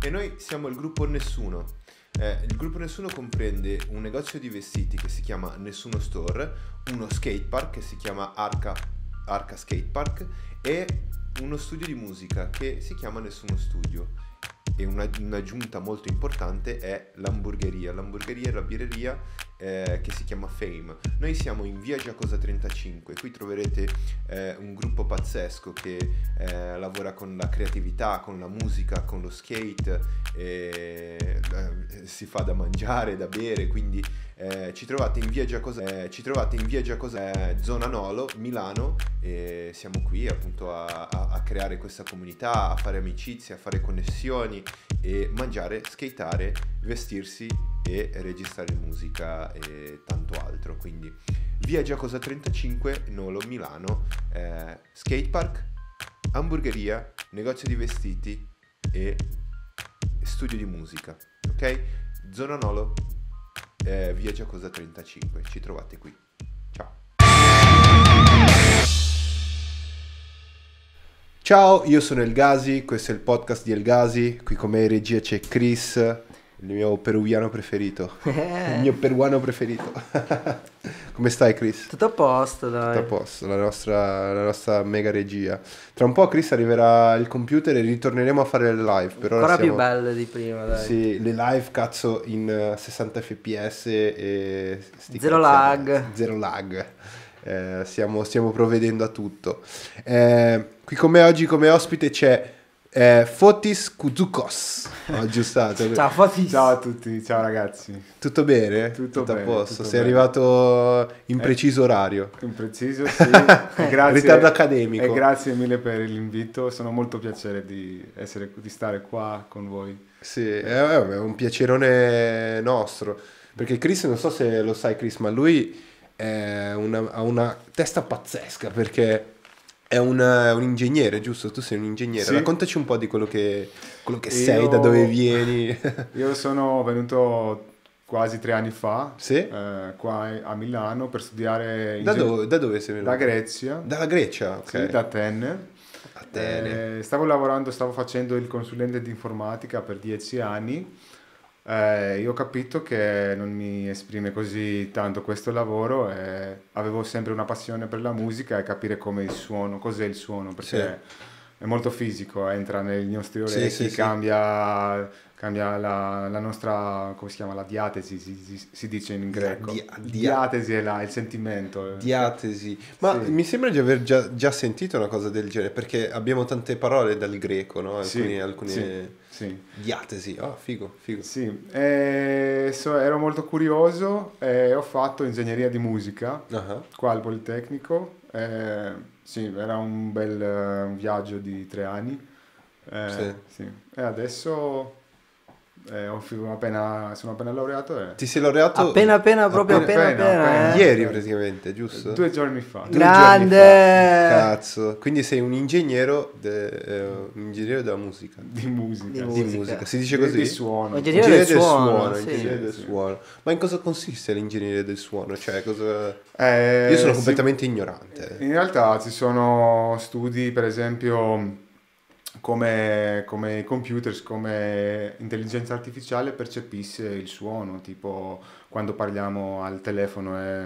e noi siamo il gruppo Nessuno. Eh, il gruppo Nessuno comprende un negozio di vestiti che si chiama Nessuno Store, uno skatepark che si chiama Arca, Arca Skatepark e uno studio di musica che si chiama Nessuno Studio. E una, un'aggiunta molto importante è l'hamburgeria. L'hamburgeria e la birreria eh, che si chiama Fame. Noi siamo in via Giacosa 35, qui troverete eh, un gruppo pazzesco che eh, lavora con la creatività, con la musica, con lo skate, e, eh, si fa da mangiare, da bere, quindi eh, ci trovate in via Giacosa, eh, ci trovate in via Giacosa zona Nolo, Milano, e siamo qui appunto a, a, a creare questa comunità, a fare amicizie, a fare connessioni e mangiare, skateare, vestirsi e registrare musica e tanto altro. Quindi via Giacosa 35, Nolo, Milano, eh, skatepark, hamburgeria, negozio di vestiti e studio di musica. Ok? Zona Nolo, eh, via Giacosa 35, ci trovate qui. Ciao, io sono El Gazi, questo è il podcast di El Gazi, qui con me in regia c'è Chris, il mio peruviano preferito. Eh. il mio peruano preferito. Come stai, Chris? Tutto a posto, dai. Tutto a posto, la nostra, la nostra, mega regia. Tra un po', Chris, arriverà il computer e ritorneremo a fare le live. Però Ancora siamo... più belle di prima, dai. Sì, le live, cazzo, in 60 eh, fps e... Zero lag. Zero lag. Eh, stiamo, stiamo, provvedendo a tutto. Eh, qui con me oggi come ospite c'è è eh, Fotis Kuzukos. Ho oh, aggiustato. ciao Fotis. Ciao a tutti, ciao ragazzi. Tutto bene? Tutto, tutto bene, a posto. Tutto Sei bene. arrivato in eh, preciso orario. In preciso, sì. grazie, Ritardo accademico. E grazie mille per l'invito. Sono molto piacere di, essere, di stare qua con voi. Sì, è un piacerone nostro. Perché Chris, non so se lo sai Chris, ma lui una, ha una testa pazzesca perché è un, un, ingegnere, giusto? Tu sei un ingegnere. Sì. Raccontaci un po' di quello che, quello che sei, da dove vieni. io sono venuto quasi tre anni fa sì? eh, qua a Milano per studiare... Da, dove, da dove sei venuto? Da Grecia. Dalla Grecia, ok. Sì, da Atene. Atene. Eh, stavo lavorando, stavo facendo il consulente di informatica per dieci anni eh, io ho capito che non mi esprime così tanto questo lavoro e avevo sempre una passione per la musica e capire come il suono, cos'è il suono, perché sì. è molto fisico, entra nel nostro orecchi, sì, sì, cambia, cambia la, la, nostra, come si chiama, la diatesi, si, si, si dice in greco. Dia, dia, diatesi è la, il sentimento. Diatesi, ma mi sembra di aver già, già, sentito una cosa del genere, perché abbiamo tante parole dal greco, no? Alcuni, alcune sì. Diatesi, oh figo, figo. Sì, eh, so, ero molto curioso e eh, ho fatto ingegneria di musica uh-huh. qua al Politecnico. Eh, sì, era un bel eh, un viaggio di tre anni. Eh, sì. Sì. E adesso eh, ho appena, sono appena laureato. E... Eh. Ti sei laureato? Appena appena, proprio appena appena. appena, appena eh? Ieri praticamente, giusto? Due giorni fa. Grande! Giorni fa. Cazzo. Quindi sei un ingegnere de, eh, un ingegnere della musica. Di musica. Di musica. Di musica. Si dice così? Di suono. Ingegnere, ingegnere del, del suono. suono. Sì. Ingegnere del suono. Ma in cosa consiste l'ingegnere del suono? Cioè, cosa... eh, Io sono completamente si... ignorante. In realtà ci sono studi, per esempio come, come i computer, come intelligenza artificiale percepisse il suono, tipo quando parliamo al telefono e eh,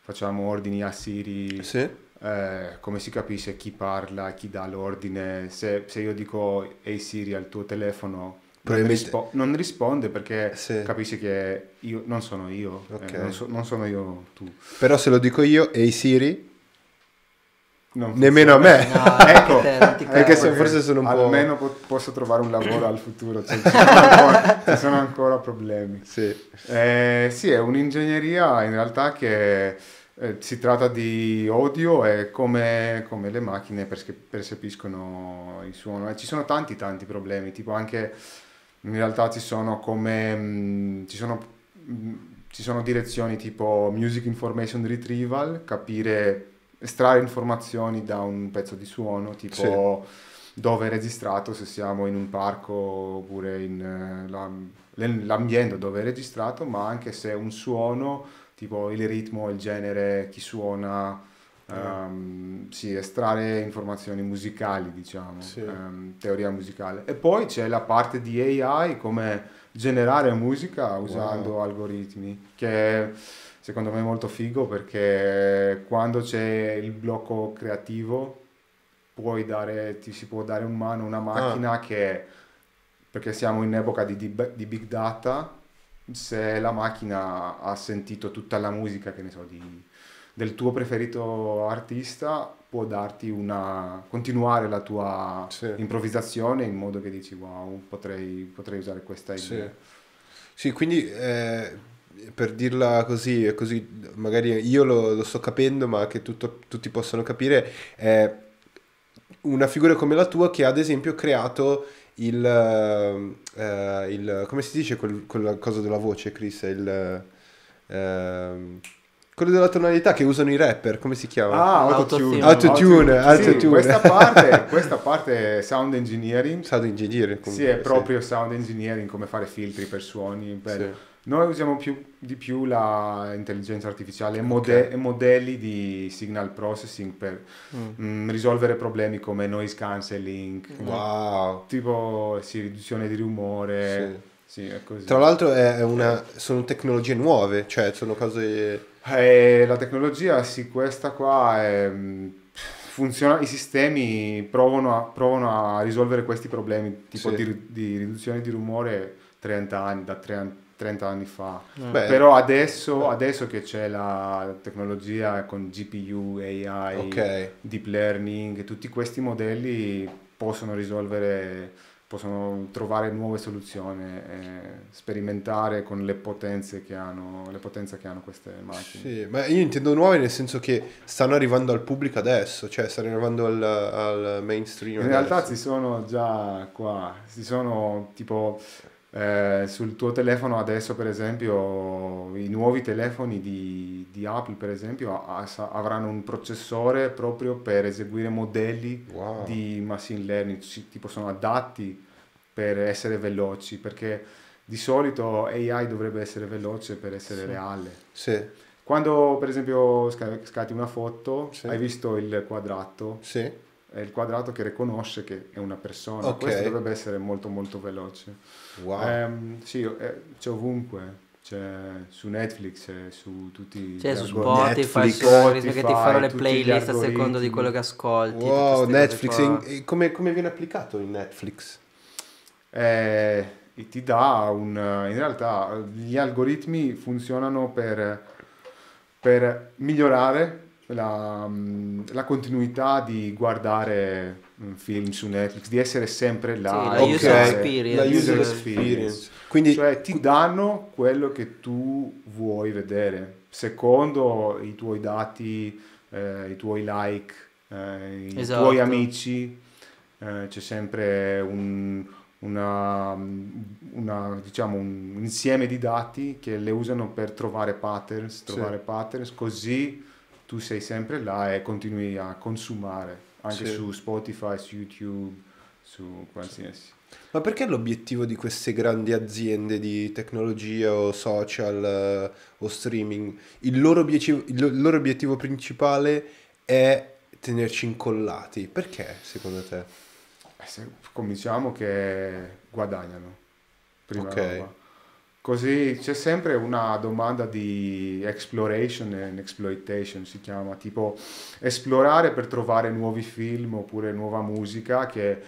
facciamo ordini a Siri, sì. eh, come si capisce chi parla, chi dà l'ordine, se, se io dico ehi Siri al tuo telefono Probabilmente... Non, rispo- non, risponde perché sì. capisce che io, non sono io, eh, okay. eh, non, so- non, sono io tu. Però se lo dico io, ehi hey Siri, Nemmeno a me, no, ecco, perché se, forse sono un po'... Almeno posso trovare un lavoro al futuro, cioè, ci, sono ancora, ci, sono ancora, problemi. Sì. Eh, sì, è un'ingegneria in realtà che eh, si tratta di audio e come, come le macchine perse- percepiscono il suono. E eh, ci sono tanti tanti problemi, tipo anche in realtà ci sono come... Mh, mm, ci sono, mh, mm, ci sono direzioni tipo music information retrieval, capire estrarre informazioni da un pezzo di suono, tipo sì. dove è registrato, se siamo in un parco oppure in, eh, la, l'ambiente dove è registrato, ma anche se è un suono, tipo il ritmo, il genere, chi suona. Um, sì, estrarre informazioni musicali, diciamo, sì. um, teoria musicale. E poi c'è la parte di AI, come generare musica usando wow. algoritmi, che secondo me molto figo perché quando c'è il blocco creativo puoi dare, ti si può dare in mano una macchina ah. che, perché siamo in epoca di, di, di, big data, se la macchina ha sentito tutta la musica, che ne so, di, del tuo preferito artista, può darti una... continuare la tua sì. improvvisazione in modo che dici wow, potrei, potrei usare questa idea. Sì, sì quindi... Eh per dirla così, così magari io lo, lo sto capendo, ma che tutto, tutti possano capire, è una figura come la tua che ha, ad esempio creato il, uh, il come si dice quel, quella cosa della voce, Chris? Il, uh, quello della tonalità che usano i rapper, come si chiama? Ah, autotune. Autotune, autotune. autotune. Sì, questa, parte, questa parte è sound engineering. Sound engineering. Comunque, sì, è proprio sì. sound engineering, come fare filtri per suoni, per... Sì noi usiamo più, di più l'intelligenza artificiale e mode- modelli di signal processing per mm. mh, mm, risolvere problemi come noise cancelling, mm. wow. tipo sì, riduzione di rumore. Sì. sì Tra l'altro una, eh. sono tecnologie nuove, cioè sono cose... Eh, la tecnologia, sì, questa qua è, mm, funziona, i sistemi provano a, provano a, risolvere questi problemi, tipo di, di riduzione di rumore 30 anni, da 30 30 anni fa. Eh. Beh, Però adesso, adesso, che c'è la tecnologia con GPU, AI, okay. deep learning, tutti questi modelli possono risolvere, possono trovare nuove soluzioni, sperimentare con le potenze che hanno, le potenze che hanno queste macchine. Sì, ma io intendo nuove nel senso che stanno arrivando al pubblico adesso, cioè stanno arrivando al, al mainstream. In adesso. realtà si sono già qua, si sono tipo eh, sul tuo telefono adesso, per esempio, i nuovi telefoni di, di Apple, per esempio, a, a, avranno un processore proprio per eseguire modelli wow. di machine learning, ci, tipo sono adatti per essere veloci, perché di solito AI dovrebbe essere veloce per essere sì. reale. Sì. Quando per esempio scatti una foto, sì. hai visto il quadrato, sì è il quadrato che riconosce che è una persona. Okay. Questo dovrebbe essere molto molto veloce. Wow. Ehm, sì, eh, c'è ovunque. C'è su Netflix, su tutti i C'è su Spotify, su Spotify, che ti fanno le playlist a seconda di quello che ascolti. Wow, Netflix, in, come, come, viene applicato il Netflix? Eh, ti dà un... In realtà gli algoritmi funzionano per, per migliorare la, mm, la, continuità di guardare un film su Netflix, di essere sempre là. Sì, la, user experience. la user experience. Quindi, cioè ti danno quello che tu vuoi vedere, secondo i tuoi dati, eh, i tuoi like, eh, i esatto. tuoi amici. Eh, c'è sempre un, una, una, diciamo, un insieme di dati che le usano per trovare patterns, trovare sì. patterns così tu sei sempre là e continui a consumare anche sì. su Spotify, su YouTube, su qualsiasi. Ma perché l'obiettivo di queste grandi aziende di tecnologia o social eh, o streaming, il loro, obiettivo, il loro obiettivo principale è tenerci incollati? Perché secondo te? Eh, se, cominciamo che guadagnano. Prima okay. roba Così c'è sempre una domanda di exploration and exploitation, si chiama, tipo esplorare per trovare nuovi film oppure nuova musica che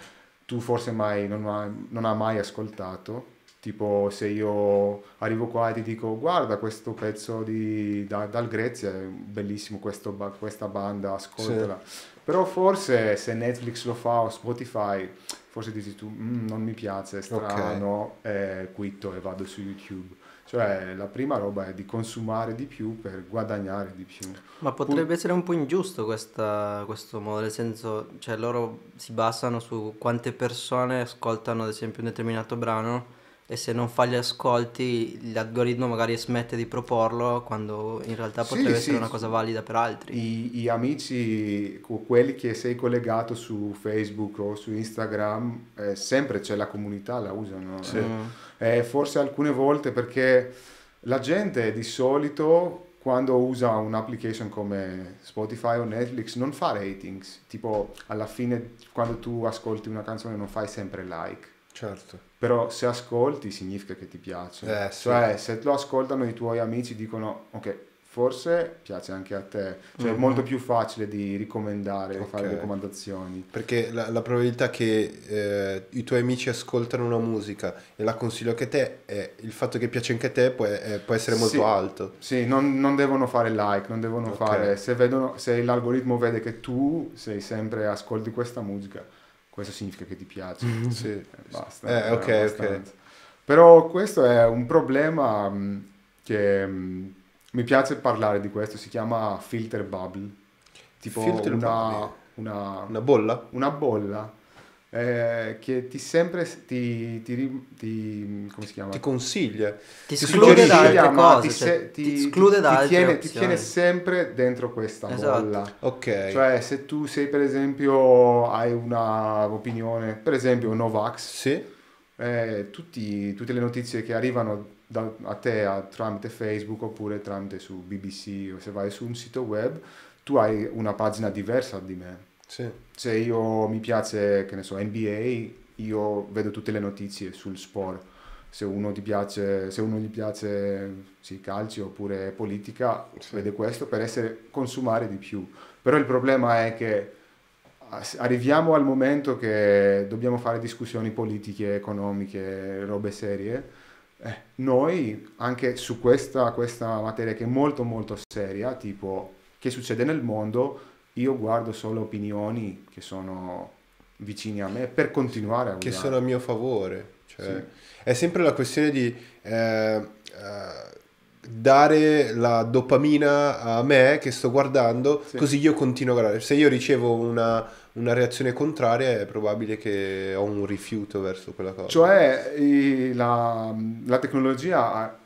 tu forse mai, non, ha, non hai mai ascoltato. Tipo se io arrivo qua e ti dico guarda questo pezzo di, da, dal Grezia, è bellissimo questo, questa banda, ascoltala. Sì però forse se Netflix lo fa o Spotify, forse dici tu mm, non mi piace, è strano, okay. eh, quitto e vado su YouTube. Cioè la prima roba è di consumare di più per guadagnare di più. Ma potrebbe Pu- essere un po' ingiusto questa, questo modo, nel senso, cioè loro si basano su quante persone ascoltano ad esempio un determinato brano e se non fa gli ascolti l'algoritmo magari smette di proporlo quando in realtà potrebbe sì, essere sì. una cosa valida per altri. I, I, amici, quelli che sei collegato su Facebook o su Instagram, eh, sempre c'è la comunità, la usano. Eh. Sì. Eh, forse alcune volte perché la gente di solito quando usa un'application come Spotify o Netflix non fa ratings, tipo alla fine quando tu ascolti una canzone non fai sempre like. Certo però se ascolti significa che ti piace. Eh, sì. Cioè, se lo ascoltano i tuoi amici dicono, ok, forse piace anche a te. Cioè, mm-hmm. è molto più facile di ricomendare, okay. fare raccomandazioni. Perché la, la probabilità che eh, i tuoi amici ascoltano una musica e la consiglio anche a te, è, il fatto che piace anche a te può, è, eh, può essere molto sì. alto. Sì, non, non, devono fare like, non devono okay. fare... Se, vedono, se l'algoritmo vede che tu sei sempre ascolti questa musica questo significa che ti piace. Mm-hmm. sì, eh, basta. Eh, ok, eh, ok. Però questo è un problema mm, che mm, mi piace parlare di questo, si chiama filter bubble. Tipo filter una, bubble. Una, una bolla? Una bolla eh, che ti sempre ti, ti, ti, come si chiama? ti consiglia ti esclude da altre cose cioè, cioè, ti, cioè, ti, esclude da altre tiene, ti tiene sempre dentro questa esatto. bolla ok cioè se tu sei per esempio hai un'opinione per esempio Novax sì. eh, tutti, tutte le notizie che arrivano da, a te a, tramite Facebook oppure tramite su BBC o se vai su un sito web tu hai una pagina diversa di me sì. Se io mi piace, che ne so, NBA, io vedo tutte le notizie sul sport. Se uno gli piace, se uno gli piace sì, calcio oppure politica, sì. vede questo per essere, consumare di più. Però il problema è che arriviamo al momento che dobbiamo fare discussioni politiche, economiche, robe serie. Eh, noi anche su questa, questa materia che è molto molto seria, tipo che succede nel mondo, io guardo solo opinioni che sono vicine a me per continuare a guardare. Che sono a mio favore. Cioè, sì. È sempre la questione di eh, eh, dare la dopamina a me che sto guardando, sì. così io continuo a guardare. Se io ricevo una, una, reazione contraria, è probabile che ho un rifiuto verso quella cosa. Cioè, la, la tecnologia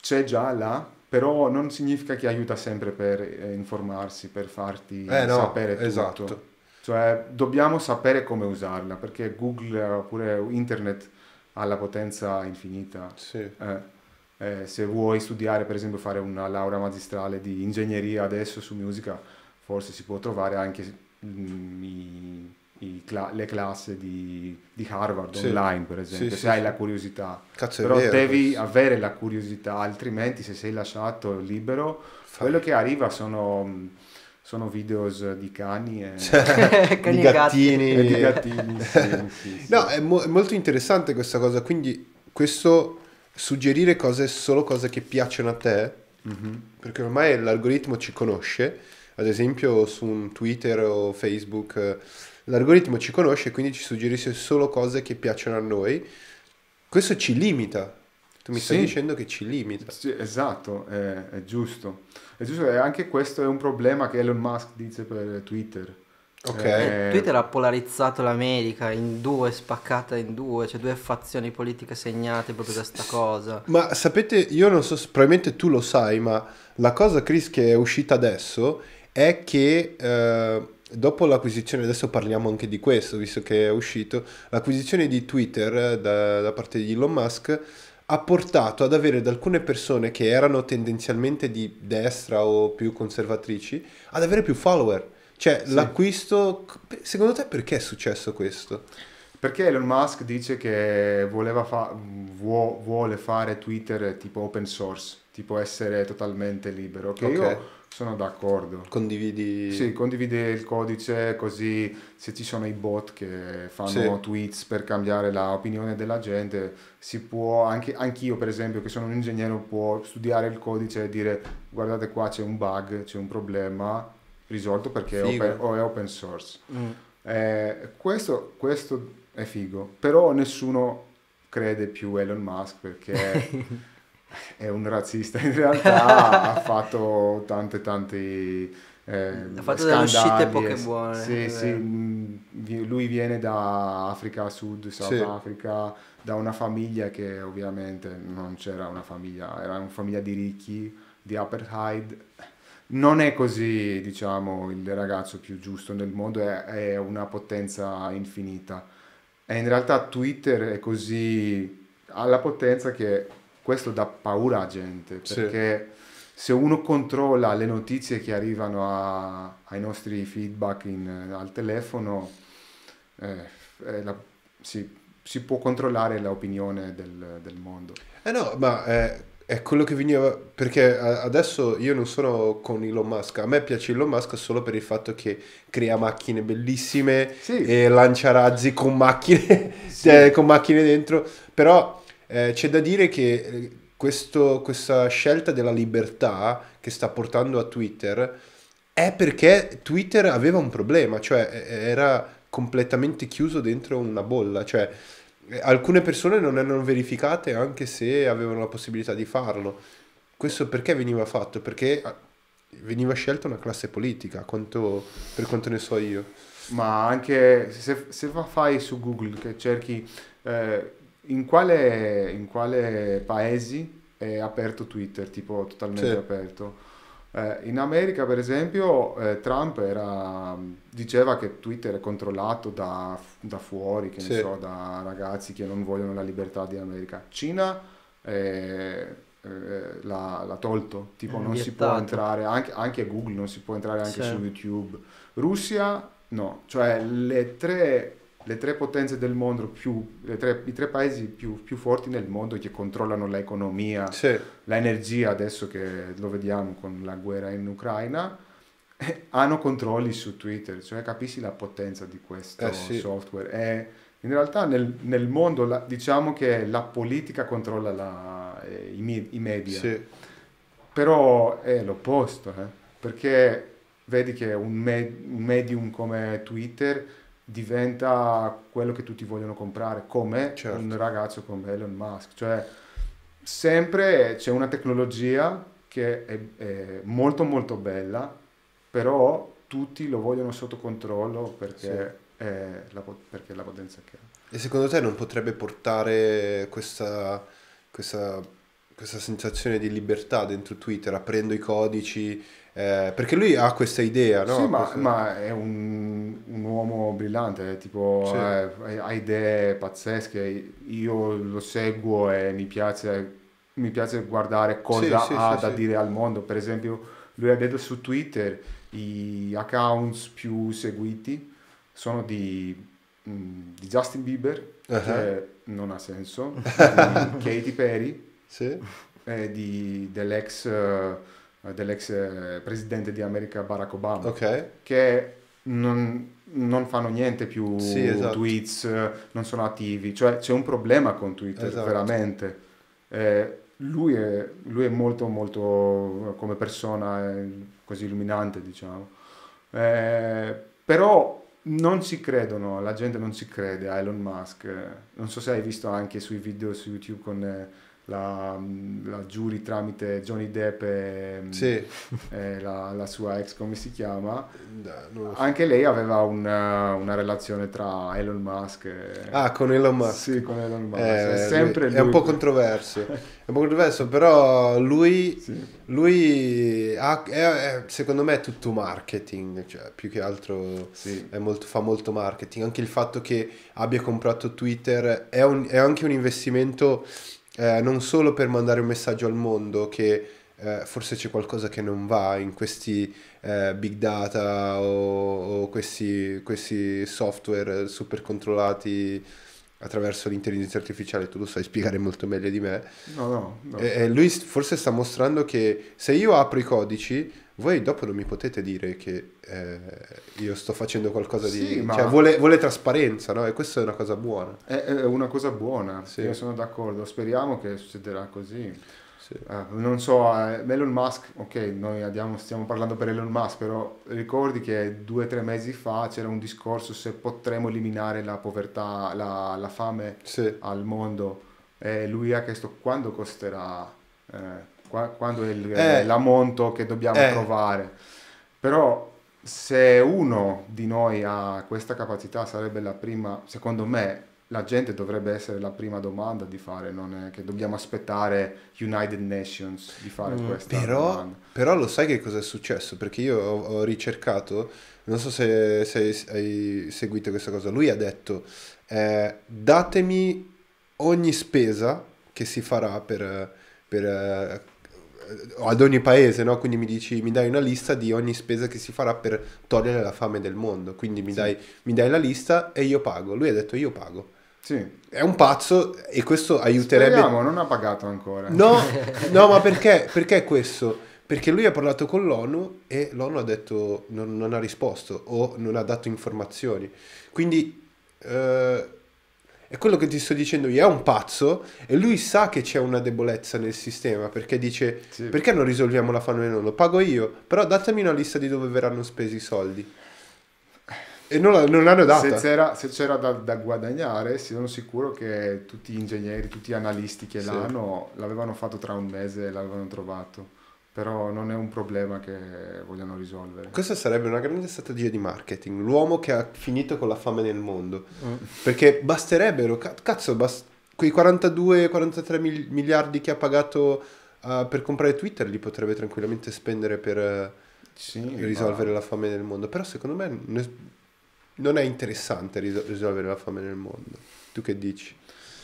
c'è già là però non significa che aiuta sempre per eh, informarsi, per farti eh, no, sapere tutto. Esatto. Cioè dobbiamo sapere come usarla, perché Google oppure internet ha la potenza infinita. Sì. Eh. Eh, se vuoi studiare, per esempio, fare una laurea magistrale di ingegneria adesso su musica, forse si può trovare anche mh, mm, Cla- le classi di, di Harvard sì. online, per esempio, sì, se sì, hai la curiosità. Cazzo Però vero, devi avere la curiosità, altrimenti se sei lasciato libero, Fai. quello che arriva sono, sono videos di cani e cioè, cani di gattini. E di gattini no, è, mo- è molto interessante questa cosa, quindi questo suggerire cose, solo cose che piacciono a te, mm-hmm. perché ormai l'algoritmo ci conosce, ad esempio su Twitter o Facebook l'algoritmo ci conosce e quindi ci suggerisce solo cose che piacciono a noi. Questo ci limita. Tu mi sì. stai dicendo che ci limita. Sì, esatto, è, è giusto. È giusto, è anche questo è un problema che Elon Musk dice per Twitter. Okay. Eh, Twitter ha polarizzato l'America in due, spaccata in due, cioè due fazioni politiche segnate proprio da questa cosa. Ma sapete, io non so, probabilmente tu lo sai, ma la cosa, Chris, che è uscita adesso è che eh, dopo l'acquisizione, adesso parliamo anche di questo, visto che è uscito, l'acquisizione di Twitter eh, da, da parte di Elon Musk ha portato ad avere da alcune persone che erano tendenzialmente di destra o più conservatrici, ad avere più follower. Cioè sì. l'acquisto, secondo te perché è successo questo? Perché Elon Musk dice che fa- vuo- vuole fare Twitter tipo open source, tipo essere totalmente libero, che okay. io sono d'accordo. Condividi... Sì, condivide il codice così se ci sono i bot che fanno sì. tweets per cambiare l'opinione della gente, si può, anche anch'io per esempio che sono un ingegnere, può studiare il codice e dire guardate qua c'è un bug, c'è un problema risolto perché è open, o è open source. Mm. Eh, questo, questo è figo, però nessuno crede più Elon Musk perché... è un razzista in realtà, ha fatto tante tante eh, ha fatto delle uscite poche buone. Sì, sì, mm, lui viene da Africa Sud, South sì. Africa, da una famiglia che ovviamente non c'era una famiglia, era una famiglia di ricchi, di Upper Hyde. Non è così, diciamo, il ragazzo più giusto nel mondo, è, è una potenza infinita. E in realtà Twitter è così, alla potenza che questo dà paura a gente perché sì. se uno controlla le notizie che arrivano a, ai nostri feedback in, al telefono eh, la, si, si, può controllare l'opinione del, del mondo. Eh no, ma eh, è quello che veniva perché adesso io non sono con Elon Musk a me piace Elon Musk solo per il fatto che crea macchine bellissime sì. e lancia razzi con macchine sì. Cioè, con macchine dentro però eh, c'è da dire che eh, questo, questa scelta della libertà che sta portando a Twitter è perché Twitter aveva un problema, cioè eh, eh, era completamente chiuso dentro una bolla, cioè alcune persone non erano verificate anche se avevano la possibilità di farlo. Questo perché veniva fatto? Perché ah, veniva scelta una classe politica, quanto, per quanto ne so io. Ma anche se, se fai su Google che cerchi eh, in quale, in quale paesi è aperto Twitter, tipo totalmente sì. aperto? Eh, in America, per esempio, eh, Trump era, mm, diceva che Twitter è controllato da, da fuori, che sì. ne so, da ragazzi che non vogliono la libertà di America. Cina eh, eh l'ha, l'ha, tolto, tipo non si può entrare, anche, anche, Google non si può entrare anche sì. su YouTube. Russia no, cioè le tre le tre potenze del mondo, più, tre, i tre paesi più, più, forti nel mondo che controllano l'economia, sì. l'energia, adesso che lo vediamo con la guerra in Ucraina, eh, hanno controlli su Twitter, cioè capisci la potenza di questo eh sì. software. E in realtà nel, nel mondo la, diciamo che la politica controlla la, eh, i, i, media, sì. però è l'opposto, eh? perché vedi che un, me- un medium come Twitter diventa quello che tutti vogliono comprare, come certo. un ragazzo come Elon Musk. Cioè, sempre c'è una tecnologia che è, è molto molto bella, però tutti lo vogliono sotto controllo perché, sì. è, la, perché è la potenza che ha. E secondo te non potrebbe portare questa, questa, questa sensazione di libertà dentro Twitter? Aprendo i codici eh, perché lui ha questa idea, no? Sì, ma, questa... ma è un, un, uomo brillante, eh, tipo sì. eh, ha idee pazzesche, io lo seguo e mi piace, mi piace guardare cosa sì, ha da dire al mondo. Per esempio, lui ha detto su Twitter i accounts più seguiti sono di, mm, di Justin Bieber, uh-huh. che non ha senso, di Katy Perry, sì. eh, di, dell'ex... Uh, dell'ex eh, presidente di America Barack Obama, okay. che non, non, fanno niente più sì, esatto. tweets, non sono attivi, cioè c'è un problema con Twitter esatto. veramente. Eh, lui, è, lui, è, molto molto come persona così illuminante diciamo, eh, però non ci credono, la gente non ci crede a Elon Musk, non so se hai visto anche sui video su YouTube con... Eh, la, la giuri tramite Johnny Depp e, sì. la, la, sua ex, come si chiama, no, so. anche lei aveva una, una, relazione tra Elon Musk. E... Ah, con Elon Musk. Sì, con Elon Musk. Eh, è sempre lui. È un po' controverso, è un po' controverso, però lui, sì. lui ha, è, è, secondo me è tutto marketing, cioè, più che altro sì. molto, fa molto marketing. Anche il fatto che abbia comprato Twitter è, un, è anche un investimento eh, non solo per mandare un messaggio al mondo che eh, forse c'è qualcosa che non va in questi eh, big data o, o questi, questi, software super controllati attraverso l'intelligenza artificiale, tu lo sai spiegare molto meglio di me. No, no. no. E, e lui forse sta mostrando che se io apro i codici voi dopo non mi potete dire che eh, io sto facendo qualcosa sì, di... Ma... Cioè, vuole, vuole, trasparenza, no? E questa è una cosa buona. È, è una cosa buona, sì. io sono d'accordo, speriamo che succederà così. Sì. Eh, non so, eh, Elon Musk, ok, noi andiamo, stiamo parlando per Elon Musk, però ricordi che due o tre mesi fa c'era un discorso se potremmo eliminare la povertà, la, la fame sì. al mondo. E lui ha chiesto quando costerà eh, qua, quando è il, eh. eh, l'ammonto che dobbiamo eh. trovare. Però se uno di noi ha questa capacità sarebbe la prima, secondo me, la gente dovrebbe essere la prima domanda di fare, non è che dobbiamo aspettare United Nations di fare mm, questa però, domanda. Però lo sai che cosa è successo? Perché io ho, ho ricercato, non so se, se, hai seguito questa cosa, lui ha detto eh, datemi ogni spesa che si farà per, per eh, eh, ad ogni paese, no? Quindi mi dici, mi dai una lista di ogni spesa che si farà per togliere la fame del mondo. Quindi mi, sì. dai, mi dai la lista e io pago. Lui ha detto io pago. Sì. È un pazzo e questo aiuterebbe... Speriamo, non ha pagato ancora. No, no ma perché, perché questo? Perché lui ha parlato con l'ONU e l'ONU ha detto non, non ha risposto o non ha dato informazioni. Quindi... Eh, è quello che ti sto dicendo io, è un pazzo e lui sa che c'è una debolezza nel sistema perché dice sì. perché non risolviamo la fame non lo pago io, però datemi una lista di dove verranno spesi i soldi. E non, la, non l'hanno data. Se c'era, se c'era da, da, guadagnare, sono sicuro che tutti gli ingegneri, tutti gli analisti che sì. l'hanno, l'avevano fatto tra un mese e l'avevano trovato però non è un problema che vogliono risolvere. Questa sarebbe una grande strategia di marketing, l'uomo che ha finito con la fame nel mondo, mm. perché basterebbero, cazzo, bast- quei 42-43 miliardi che ha pagato uh, per comprare Twitter li potrebbe tranquillamente spendere per eh, sì, risolvere ma... la fame nel mondo, però secondo me non è interessante risolvere la fame nel mondo. Tu che dici?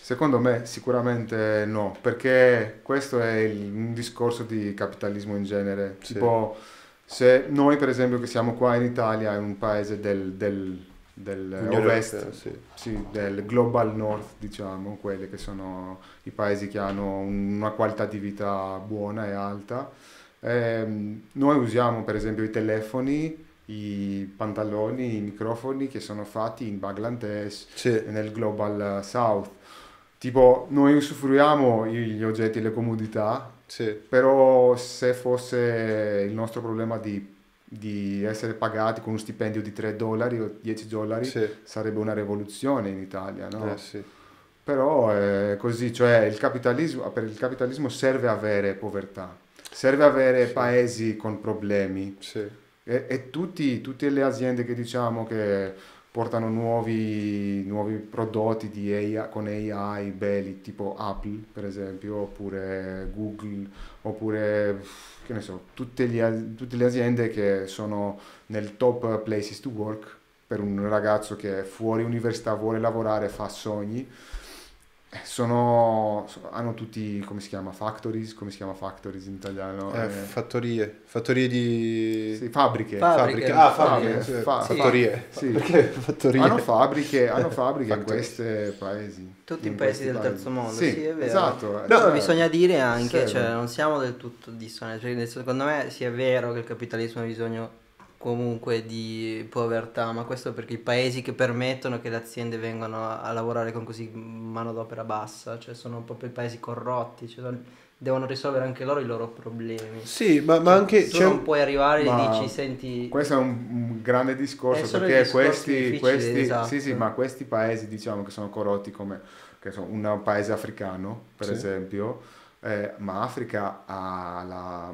Secondo me sicuramente no, perché questo è il, un discorso di capitalismo in genere. Sì. Tipo, se noi per esempio che siamo qua in Italia, in un paese del, del, del ovest, sì. Sì, del global north, diciamo, quelli che sono i paesi che hanno una qualità di vita buona e alta, eh, noi usiamo per esempio i telefoni i pantaloni, i microfoni che sono fatti in Bangladesh, nel Global South tipo noi usufruiamo gli oggetti e le comodità, sì. però se fosse il nostro problema di, di, essere pagati con un stipendio di 3 dollari o 10 dollari sì. sarebbe una rivoluzione in Italia, no? Eh, sì. Però è così, cioè il capitalismo, per il capitalismo serve avere povertà, serve avere paesi con problemi. E, e tutti, tutte le aziende che diciamo che portano nuovi, nuovi prodotti AI, con AI belli, tipo Apple per esempio, oppure Google, oppure che ne so, tutte, gli, tutte le aziende che sono nel top places to work per un ragazzo che è fuori università vuole lavorare, fa sogni sono, hanno tutti, come si chiama, factories, come si chiama factories in italiano? Eh, eh. Fattorie, fattorie di... Sì, fabbriche. Fabbriche, fabbriche. ah fabbriche, Fa- sì. fattorie, sì. perché fattorie? Hanno fabbriche, hanno fabbriche in questi paesi. Tutti i paesi del paesi. terzo mondo, sì, è vero. Esatto. No, cioè, bisogna dire anche, cioè, non siamo del tutto dissonanti, secondo me sì è vero che il capitalismo ha bisogno comunque di povertà, ma questo perché i paesi che permettono che le aziende vengano a, a lavorare con così manodopera bassa, cioè sono proprio i paesi corrotti, cioè sono, devono risolvere anche loro i loro problemi. Sì, ma, ma cioè, anche... Cioè, non puoi arrivare e dici, senti... Questo è un, un grande discorso, perché questi, questi, esatto. sì, sì, ma questi paesi diciamo che sono corrotti come che sono un paese africano, per sì. esempio, eh, ma Africa ha la,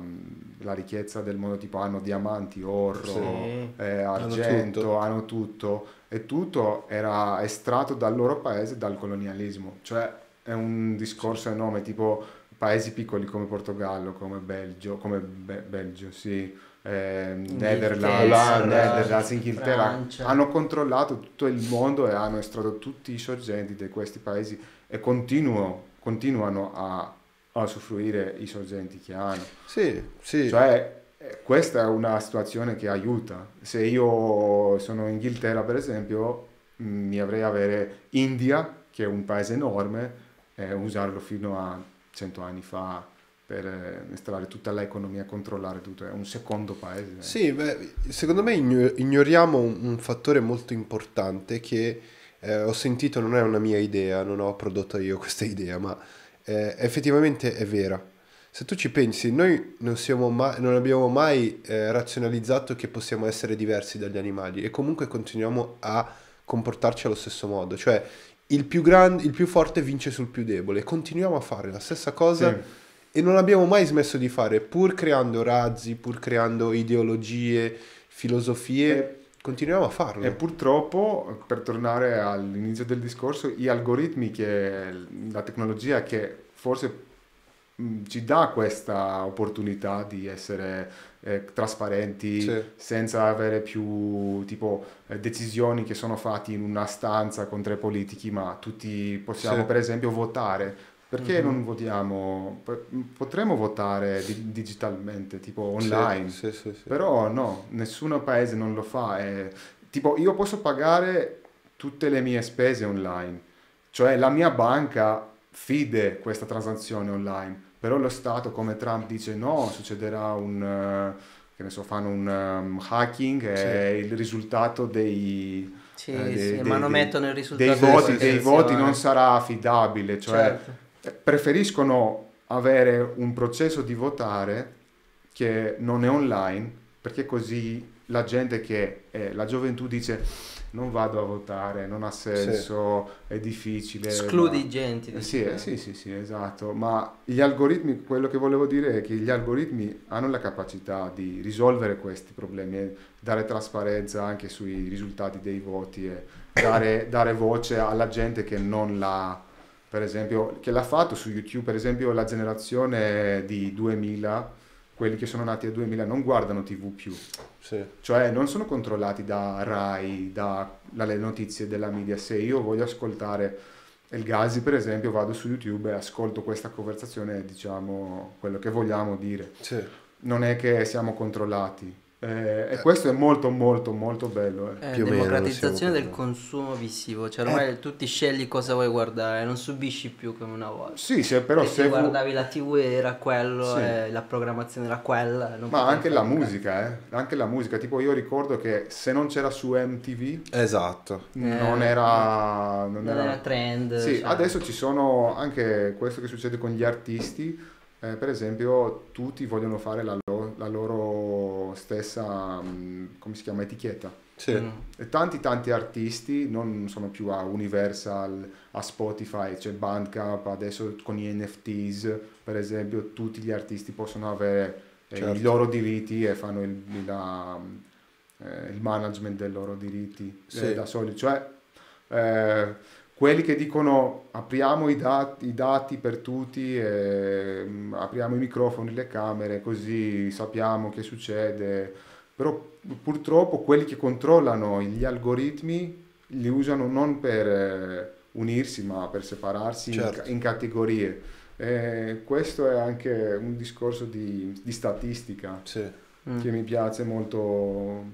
la, ricchezza del mondo tipo hanno diamanti, oro, sì. eh, argento, hanno tutto. hanno tutto. e tutto era estratto dal loro paese dal colonialismo, cioè è un discorso sì. enorme, tipo paesi piccoli come Portogallo, come Belgio, come Be- Belgio, sì, eh, Netherlands, Inghilterra, hanno controllato tutto il mondo e hanno estratto tutti i sorgenti di questi paesi e continuo, continuano a a usufruire i sorgenti che hanno. Sì, sì. Cioè, eh, questa è una situazione che aiuta. Se io sono in Inghilterra, per esempio, mm, mi avrei avere India, che è un paese enorme, e usarlo fino a cento anni fa per eh, installare tutta l'economia, controllare tutto, è un secondo paese. Sì, beh, secondo me ignoriamo un fattore molto importante che eh, ho sentito, non è una mia idea, non ho prodotto io questa idea, ma eh, effettivamente è vera. Se tu ci pensi, noi non, mai, non abbiamo mai eh, razionalizzato che possiamo essere diversi dagli animali e comunque continuiamo a comportarci allo stesso modo. Cioè, il più, grande, il più forte vince sul più debole. Continuiamo a fare la stessa cosa sì. e non abbiamo mai smesso di fare, pur creando razzi, pur creando ideologie, filosofie continuiamo a farlo. E purtroppo, per tornare all'inizio del discorso, gli algoritmi che la tecnologia che forse mm, ci dà questa opportunità di essere eh, trasparenti sì. senza avere più tipo eh, decisioni che sono fatte in una stanza con tre politici ma tutti possiamo sì. per esempio votare perché mm-hmm. non votiamo? Potremmo votare di- digitalmente, tipo online, sì, sì, sì, però no, nessun paese non lo fa. È... Tipo, io posso pagare tutte le mie spese online, cioè la mia banca fide questa transazione online, però lo Stato, come Trump dice, no, succederà un... che ne so, fanno un um, hacking e il risultato dei... Eh, sì, eh, dei, sì, dei, ma dei, il risultato dei voti, dei voti non sarà affidabile, cioè certo preferiscono avere un processo di votare che non è online, perché così la gente che eh, la gioventù dice non vado a votare, non ha senso, sì. è difficile. Escludi ma... gente. Eh, sì, eh, sì, sì, sì, esatto, ma gli algoritmi, quello che volevo dire è che gli algoritmi hanno la capacità di risolvere questi problemi e dare trasparenza anche sui risultati dei voti e dare, dare voce alla gente che non l'ha per esempio, che l'ha fatto su YouTube, per esempio la generazione di 2000, quelli che sono nati a 2000 non guardano TV più. Sì. Cioè non sono controllati da Rai, dalle notizie della media. Se io voglio ascoltare El Gazi, per esempio, vado su YouTube e ascolto questa conversazione e diciamo quello che vogliamo dire. Sì. Non è che siamo controllati. Eh, e questo è molto molto molto bello. Eh. Eh, Più democratizzazione del consumo visivo, cioè ormai eh. tu ti scegli cosa vuoi guardare, non subisci più come una volta. Sì, se, però se, se guardavi la TV era quello, sì. Eh, la programmazione era quella. Ma anche la musica, eh. anche la musica, tipo io ricordo che se non c'era su MTV, esatto, non eh, era, non, non era... era trend. Sì, cioè. adesso ci sono anche questo che succede con gli artisti eh, per esempio tutti vogliono fare la, lo- la loro stessa, mh, mm, come si chiama, etichetta. Sì. Mm. tanti tanti artisti non sono più a Universal, a Spotify, c'è cioè Bandcamp, adesso con gli NFTs per esempio tutti gli artisti possono avere eh, i certo. loro diritti e fanno il, la, eh, il management dei loro diritti eh, sì. eh, da soli, cioè eh, quelli che dicono apriamo i dati, i dati per tutti, e, mh, mm, apriamo i microfoni, le camere, così sappiamo che succede, però purtroppo quelli che controllano gli algoritmi li usano non per eh, unirsi ma per separarsi certo. in, in, categorie. E questo è anche un discorso di, di statistica sì. Mm. che mm. mi piace molto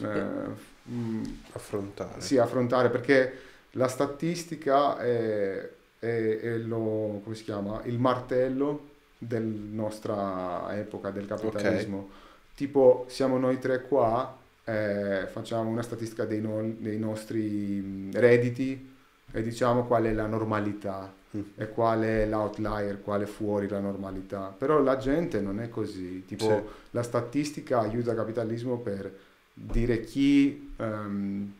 eh, affrontare. Sì, affrontare perché la statistica è, è, è lo, chiama, il martello della nostra epoca del capitalismo. Okay. Tipo, siamo noi tre qua, eh, facciamo una statistica dei, no, dei, nostri redditi e diciamo qual è la normalità mm. e qual è l'outlier, qual è fuori la normalità. Però la gente non è così. Tipo, sì. la statistica aiuta il capitalismo per dire chi... Um,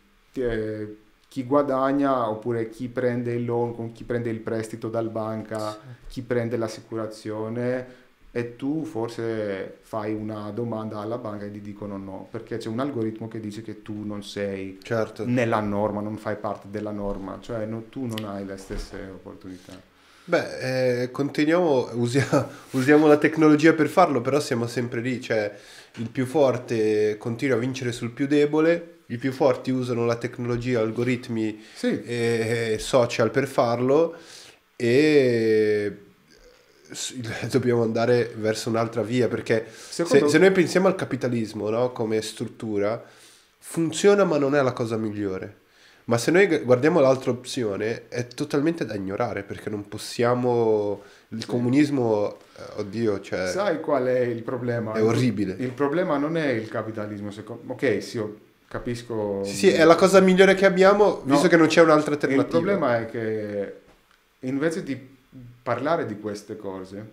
chi guadagna oppure chi prende il loan, chi prende il prestito dal banca, sì. chi prende l'assicurazione e tu forse fai una domanda alla banca e ti dicono no, perché c'è un algoritmo che dice che tu non sei certo. nella norma, non fai parte della norma, cioè no, tu non hai le stesse opportunità. Beh, eh, continuiamo, usia, usiamo la tecnologia per farlo, però siamo sempre lì, cioè il più forte continua a vincere sul più debole, i più forti usano la tecnologia, algoritmi sì. e, social per farlo e dobbiamo andare verso un'altra via perché Secondo... se, se, noi pensiamo al capitalismo no? come struttura funziona ma non è la cosa migliore ma se noi guardiamo l'altra opzione è totalmente da ignorare perché non possiamo il comunismo eh, oddio cioè sai qual è il problema è orribile il problema non è il capitalismo secondo... ok sì Capisco. Sì, sì, è la cosa migliore che abbiamo, visto no, che non c'è un'altra alternativa. Il problema è che invece di parlare di queste cose,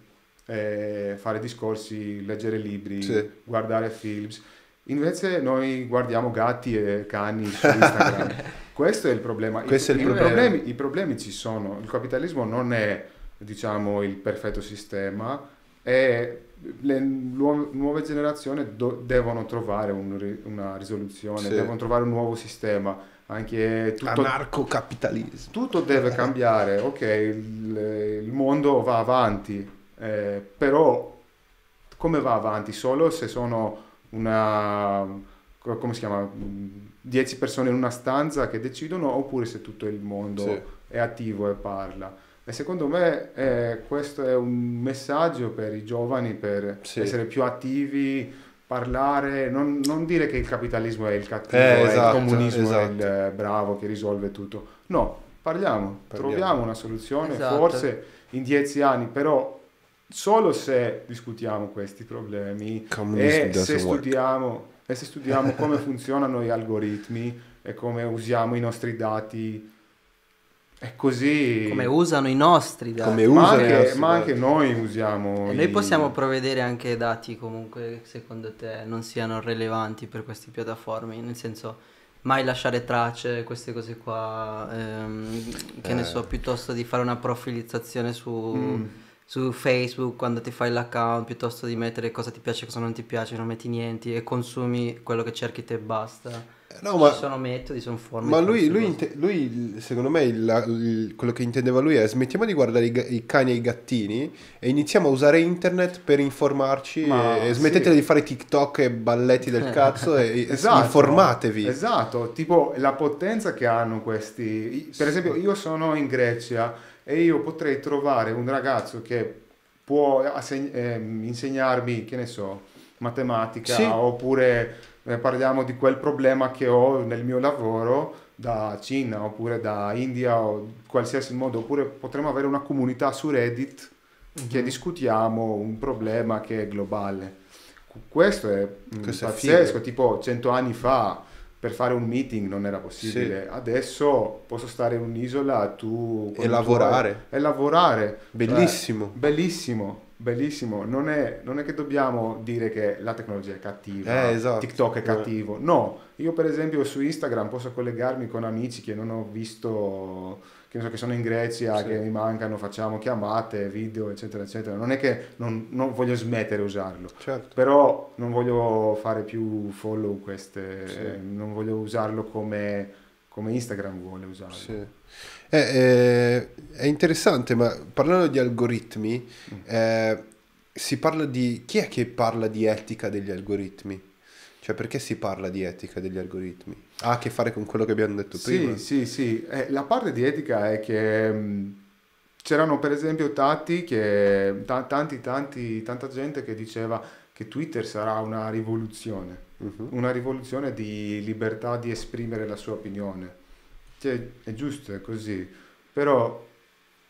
eh, fare discorsi, leggere libri, sì. guardare films, invece noi guardiamo gatti e cani su Instagram. Questo è il problema. I, è il problema. Problemi, I problemi ci sono. Il capitalismo non è, diciamo, il perfetto sistema, è le nuove generazioni do, devono trovare un, una risoluzione, sì. devono trovare un nuovo sistema. Anche tutto, anarcocapitalismo. Tutto deve cambiare, ok, il, il mondo va avanti, eh, però come va avanti? Solo se sono una... come si chiama? 10 mm, persone in una stanza che decidono oppure se tutto il mondo sì. è attivo e parla. E secondo me eh, questo è un messaggio per i giovani per sì. essere più attivi, parlare, non, non, dire che il capitalismo è il cattivo, eh, esatto, il comunismo esatto. è il esatto, esatto. bravo che risolve tutto. No, parliamo, parliamo. troviamo una soluzione, esatto. forse in dieci anni, però solo se discutiamo questi problemi e se, studiamo, e se studiamo come funzionano gli algoritmi e come usiamo i nostri dati è così. Come usano i nostri dati. Come usano ma, anche, nostri, ma anche noi usiamo. E i... Noi possiamo provvedere anche dati comunque secondo te non siano rilevanti per queste piattaforme, nel senso mai lasciare tracce, queste cose qua, ehm, che eh. ne so, piuttosto di fare una profilizzazione su... Mm su Facebook quando ti fai l'account piuttosto di mettere cosa ti piace e cosa non ti piace, non metti niente e consumi quello che cerchi te e basta. Eh, no, ma, Ci sono metodi, sono forme. Ma lui, lui, lui, secondo me, il, il, quello che intendeva lui è smettiamo di guardare i, i, cani e i gattini e iniziamo a usare internet per informarci ma, e, e sì. di fare TikTok e balletti del eh. cazzo e esatto, informatevi. Esatto, tipo la potenza che hanno questi. Per esempio, io sono in Grecia e io potrei trovare un ragazzo che può eh, insegnarmi, che ne so, matematica sì. oppure eh, parliamo di quel problema che ho nel mio lavoro da Cina oppure da India o qualsiasi modo, oppure potremmo avere una comunità su Reddit mm-hmm. che mhm. discutiamo un problema che è globale. Questo è mm, Questo pazzesco, è tipo cento anni fa per fare un meeting non era possibile. Sì. Adesso posso stare in un'isola, tu... E lavorare. Tu e lavorare. Bellissimo. Cioè, bellissimo, bellissimo. Non è, non è, che dobbiamo dire che la tecnologia è cattiva, eh, esatto. TikTok è eh. cattivo. No, io per esempio su Instagram posso collegarmi con amici che non ho visto che, so, che sono in Grecia, sì. che mi mancano, facciamo chiamate, video, eccetera, eccetera. Non è che non, non voglio smettere di usarlo, certo. però non voglio fare più follow queste, sì. eh, non voglio usarlo come, come Instagram vuole usarlo. Sì. Eh, eh, è interessante, ma parlando di algoritmi, mm. Eh, si parla di... chi è che parla di etica degli algoritmi? Cioè perché si parla di etica degli algoritmi? Ha a che fare con quello che abbiamo detto sì, prima. Sì, sì, sì. Eh, la parte di etica è che mh, mm, c'erano per esempio tanti, che, t- tanti, tanti, tanta gente che diceva che Twitter sarà una rivoluzione, uh-huh. una rivoluzione di libertà di esprimere la sua opinione. Cioè, è giusto, è così. Però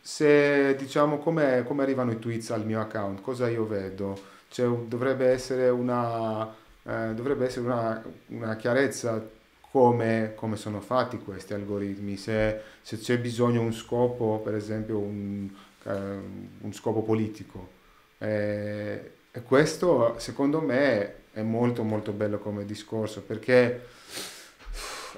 se diciamo come, come arrivano i tweets al mio account, cosa io vedo? Cioè, dovrebbe essere una, eh, dovrebbe essere una, una chiarezza come, come sono fatti questi algoritmi, se, se c'è bisogno di un scopo, per esempio un, uh, un scopo politico. Eh, e questo secondo me è molto molto bello come discorso perché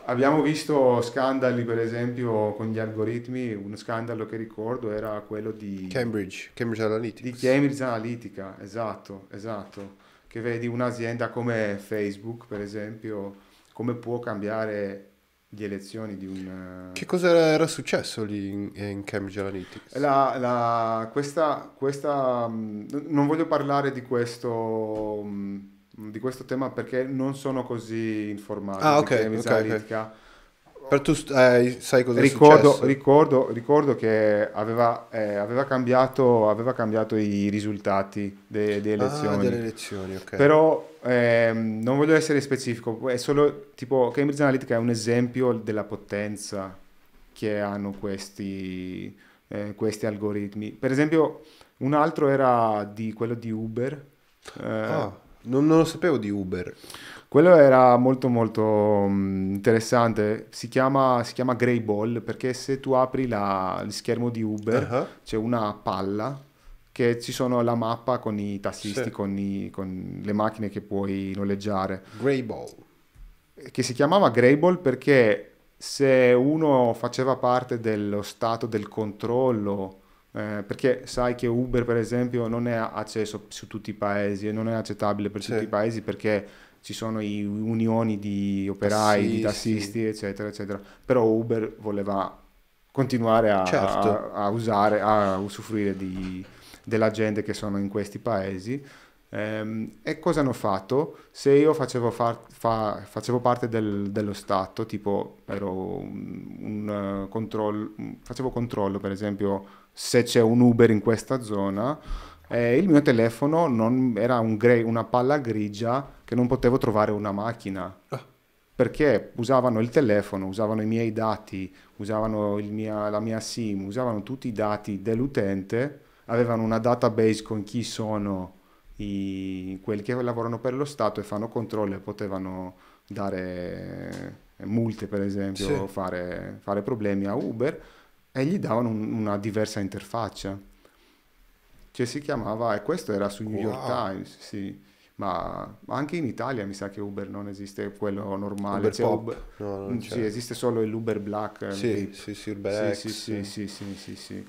abbiamo visto scandali per esempio con gli algoritmi uno scandalo che ricordo era quello di Cambridge, Cambridge Analytica di Cambridge Analytica esatto esatto che vedi un'azienda come Facebook per esempio come può cambiare le elezioni di un... Eh, che cosa era successo lì in, in Cambridge Analytics? La, la, questa, questa, mm, non voglio parlare di questo, mm, di questo tema perché non sono così informato. Ah, ok, ok. Però tu eh, sai cosa ricordo, ricordo, ricordo, che aveva, eh, aveva, cambiato, aveva, cambiato, i risultati de, de ah, elezioni. Ah, delle elezioni. Okay. Però ehm, non voglio essere specifico, è solo tipo Cambridge Analytica è un esempio della potenza che hanno questi, eh, questi algoritmi. Per esempio un altro era di, quello di Uber. Eh, ah, non, non lo sapevo di Uber. Quello era molto molto mm, interessante, si chiama, si chiama Grey Ball perché se tu apri la, lo schermo di Uber uh-huh. c'è una palla che ci sono la mappa con i tassisti, sì. con, i, con, le macchine che puoi noleggiare. Grey Ball. Che si chiamava Grey Ball perché se uno faceva parte dello stato del controllo... Eh, perché sai che Uber per esempio non è accesso su tutti i paesi e non è accettabile per sì. tutti i paesi perché ci sono i unioni di operai, sì, di tassisti, sì. eccetera, eccetera. Però Uber voleva continuare a, certo. a, a usare, a usufruire di, della gente che sono in questi paesi. Ehm, e cosa hanno fatto? Se io facevo, far, fa, facevo parte del, dello Stato, tipo un, un controllo, facevo controllo per esempio se c'è un Uber in questa zona, eh, il mio telefono non, era un grey, una palla grigia che non potevo trovare una macchina. Ah. Perché usavano il telefono, usavano i miei dati, usavano mia, la mia SIM, usavano tutti i dati dell'utente, avevano una database con chi sono i, quelli che lavorano per lo Stato e fanno controllo e potevano dare eh, multe, per esempio, sì. fare, fare problemi a Uber e gli davano un, una diversa interfaccia. Cioè si chiamava, e questo era su New wow. York Times, sì. Ma anche in Italia mi sa che Uber non esiste quello normale. Uber cioè, Uber, no, non mm, sì, esiste solo l'Uber Black. Eh, sì, sì, sì, Uber sì, X. Sì, sì, sì, sì, sì.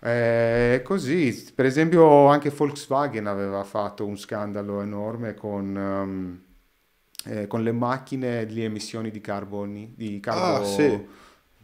Eh, così, per esempio anche Volkswagen aveva fatto un scandalo enorme con... Um, eh, con le macchine di emissioni di carboni di ah, carbo ah, sì.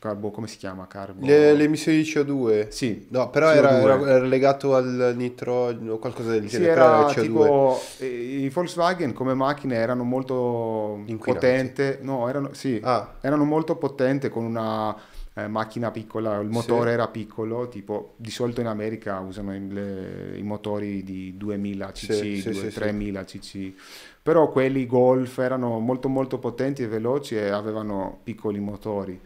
Carbo, come si chiama? Carbo? Le, emissioni di CO2? Sì. No, però era, era, legato al nitrogeno o qualcosa del genere. Sì, era, era tipo, eh, i Volkswagen come macchine erano molto potente. No, erano, sì, ah. erano molto potente con una eh, macchina piccola, il motore sì. era piccolo, tipo di solito in America usano le, i motori di 2000 cc, sì, 2, sì, 3000 cc, però quelli golf erano molto molto potenti e veloci e avevano piccoli motori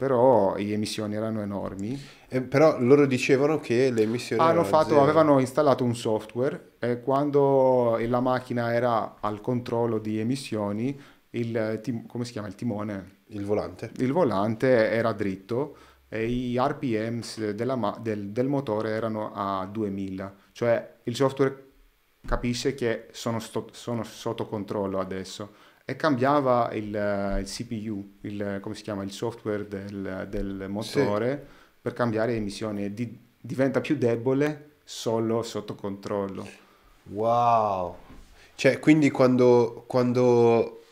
però le emissioni erano enormi. Eh, però loro dicevano che le emissioni hanno fatto, zero. avevano installato un software e quando la macchina era al controllo di emissioni, il, tim- come si chiama il timone? Il volante. Il volante era dritto e i RPM ma- del, del motore erano a 2000, cioè il software capisce che sono, sto- sono sotto controllo adesso e cambiava il, il CPU, il, come si chiama, il software del, del motore sì. per cambiare emissioni. Di, diventa più debole solo sotto controllo. Wow! Cioè, quindi quando, quando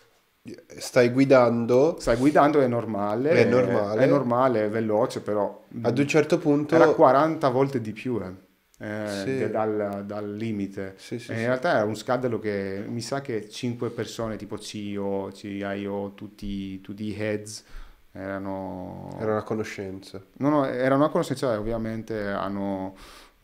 stai guidando... Stai guidando è normale. È normale. È, è normale, è veloce, però... Ad un certo punto... Era 40 volte di più, eh eh, sì. dal, dal, limite. Sì, sì, eh, in realtà è un scandalo che mi sa che cinque persone, tipo CEO, CIO, tutti, tutti i heads, erano... Era una conoscenza. No, no, era una conoscenza, ovviamente hanno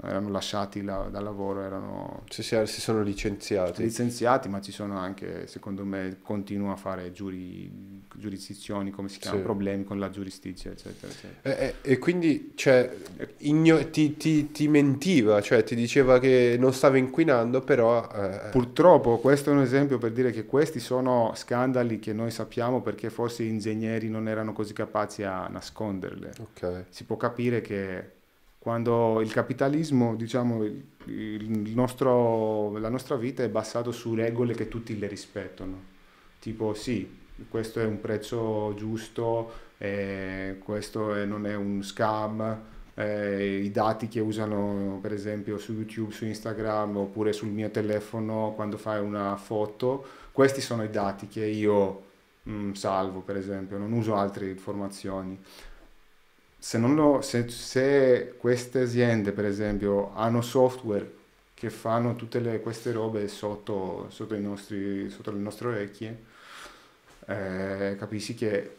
erano lasciati la, dal lavoro, erano... Si, si sono licenziati. Licenziati, ma ci sono anche, secondo me, continua a fare giuri, giurisdizioni, come si chiama, sì. problemi con la giurisdizia, eccetera, eccetera. E, eh, e, eh, e, quindi, cioè, igno- ti, ti, ti, mentiva, cioè ti diceva che non stava inquinando, però... Eh... Purtroppo, questo è un esempio per dire che questi sono scandali che noi sappiamo perché forse gli ingegneri non erano così capaci a nasconderle. Okay. Si può capire che quando il capitalismo, diciamo, nostro, la nostra vita è basata su regole che tutti le rispettano, tipo sì, questo è un prezzo giusto, eh, questo è, non è un scam, eh, i dati che usano per esempio su YouTube, su Instagram oppure sul mio telefono quando fai una foto, questi sono i dati che io mh, mm, salvo per esempio, non uso altre informazioni se, lo, se, se, queste aziende, per esempio, hanno software che fanno tutte le, queste robe sotto, sotto, nostri, sotto le nostre orecchie, eh, capisci che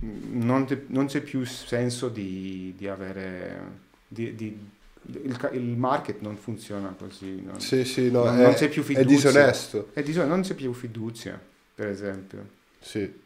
non, te, non, c'è più senso di, di avere... Di, di, il, il, market non funziona così. Non, sì, sì, no, non, è, non c'è più fiducia. È disonesto. È disonesto. Non c'è più fiducia, per esempio. Sì.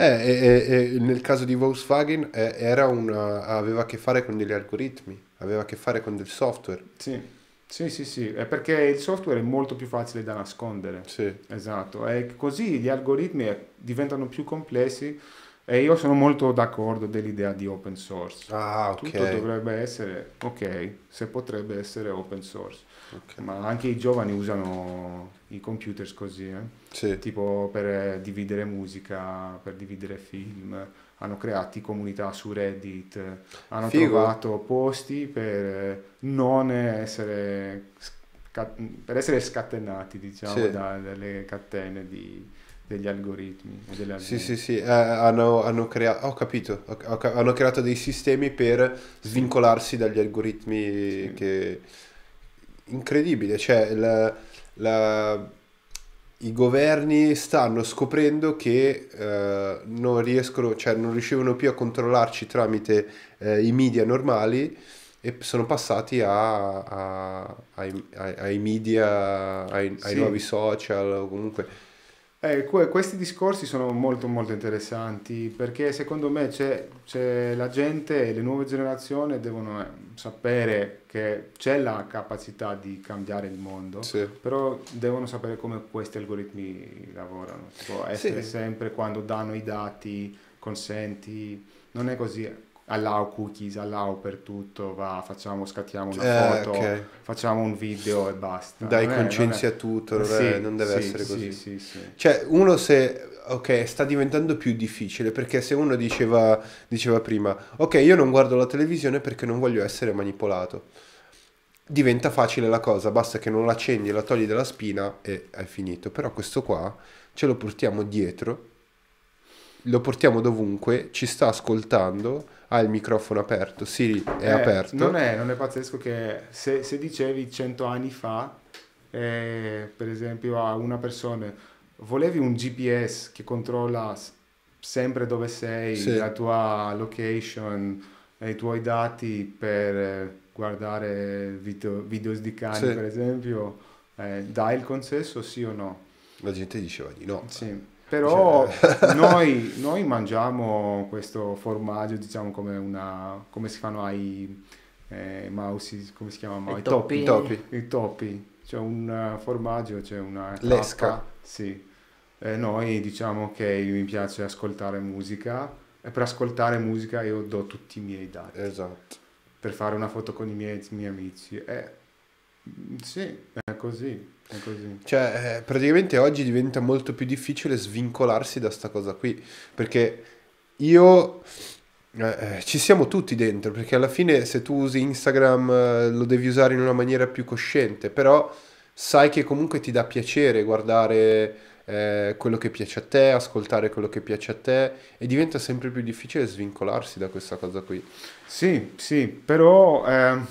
Eh, eh, eh, nel caso di Volkswagen eh, una, aveva a che fare con degli algoritmi, aveva a che fare con del software. Sì, sì, sì, sì. è perché il software è molto più facile da nascondere. Sì. Esatto, e così gli algoritmi eh, diventano più complessi e io sono molto d'accordo dell'idea di open source. Ah, ok. Tutto dovrebbe essere, ok, se potrebbe essere open source. Okay. Ma anche i giovani usano i computer così, eh sì. tipo per dividere musica, per dividere film, hanno creati comunità su Reddit, hanno Figo. trovato posti per non essere, per essere scatenati diciamo, sì. da, dalle catene di, degli algoritmi. sì, sì, sì, eh, hanno, hanno creato, ho capito, ho, ho, hanno creato dei sistemi per svincolarsi dagli algoritmi sì. che... Incredibile, cioè la, la i governi stanno scoprendo che eh, non riescono, cioè non riuscivano più a controllarci tramite eh, i media normali e sono passati a, a, ai, ai, media, ai, sì. ai nuovi social o comunque eh, questi discorsi sono molto molto interessanti perché secondo me c'è, c'è la gente e le nuove generazioni devono eh, sapere che c'è la capacità di cambiare il mondo, sì. però devono sapere come questi algoritmi lavorano, tipo essere sì. sempre quando danno i dati, consenti, non è così eh allow cookies, allow per tutto, va, facciamo, scattiamo una eh, foto, okay. facciamo un video e basta. Dai non a tutto, non, sì, non deve sì, essere così. Sì, sì, sì. cioè, uno se... Ok, sta diventando più difficile perché se uno diceva, diceva prima, ok, io non guardo la televisione perché non voglio essere manipolato, diventa facile la cosa, basta che non la accendi, la togli dalla spina e hai finito. Però questo qua ce lo portiamo dietro, lo portiamo dovunque, ci sta ascoltando ha il microfono aperto. Sì, è eh, aperto. Non è, non è, pazzesco che se, se dicevi cento anni fa, eh, per esempio, a una persona, volevi un GPS che controlla sempre dove sei, sì. la tua location, i tuoi dati per eh, guardare video, video di cani, sì. per esempio, eh, dai il consenso sì o no? La gente diceva di no. Sì. Però cioè... noi, noi, mangiamo questo formaggio, diciamo, come, una, come si fanno ai eh, mouse, come si chiamano? I, I toppi. I toppi. C'è un eh, formaggio, c'è cioè una... Tappa, L'esca. Sì. E noi diciamo che mi piace ascoltare musica e per ascoltare musica io do tutti i miei dati. Esatto. Per fare una foto con i miei, miei amici. E, mm, sì, è così. Cioè, eh, praticamente oggi diventa molto più difficile svincolarsi da sta cosa qui, perché io... Eh, eh, ci siamo tutti dentro, perché alla fine se tu usi Instagram eh, lo devi usare in una maniera più cosciente, però sai che comunque ti dà piacere guardare eh, quello che piace a te, ascoltare quello che piace a te e diventa sempre più difficile svincolarsi da questa cosa qui. Sì, sì, però... Ehm,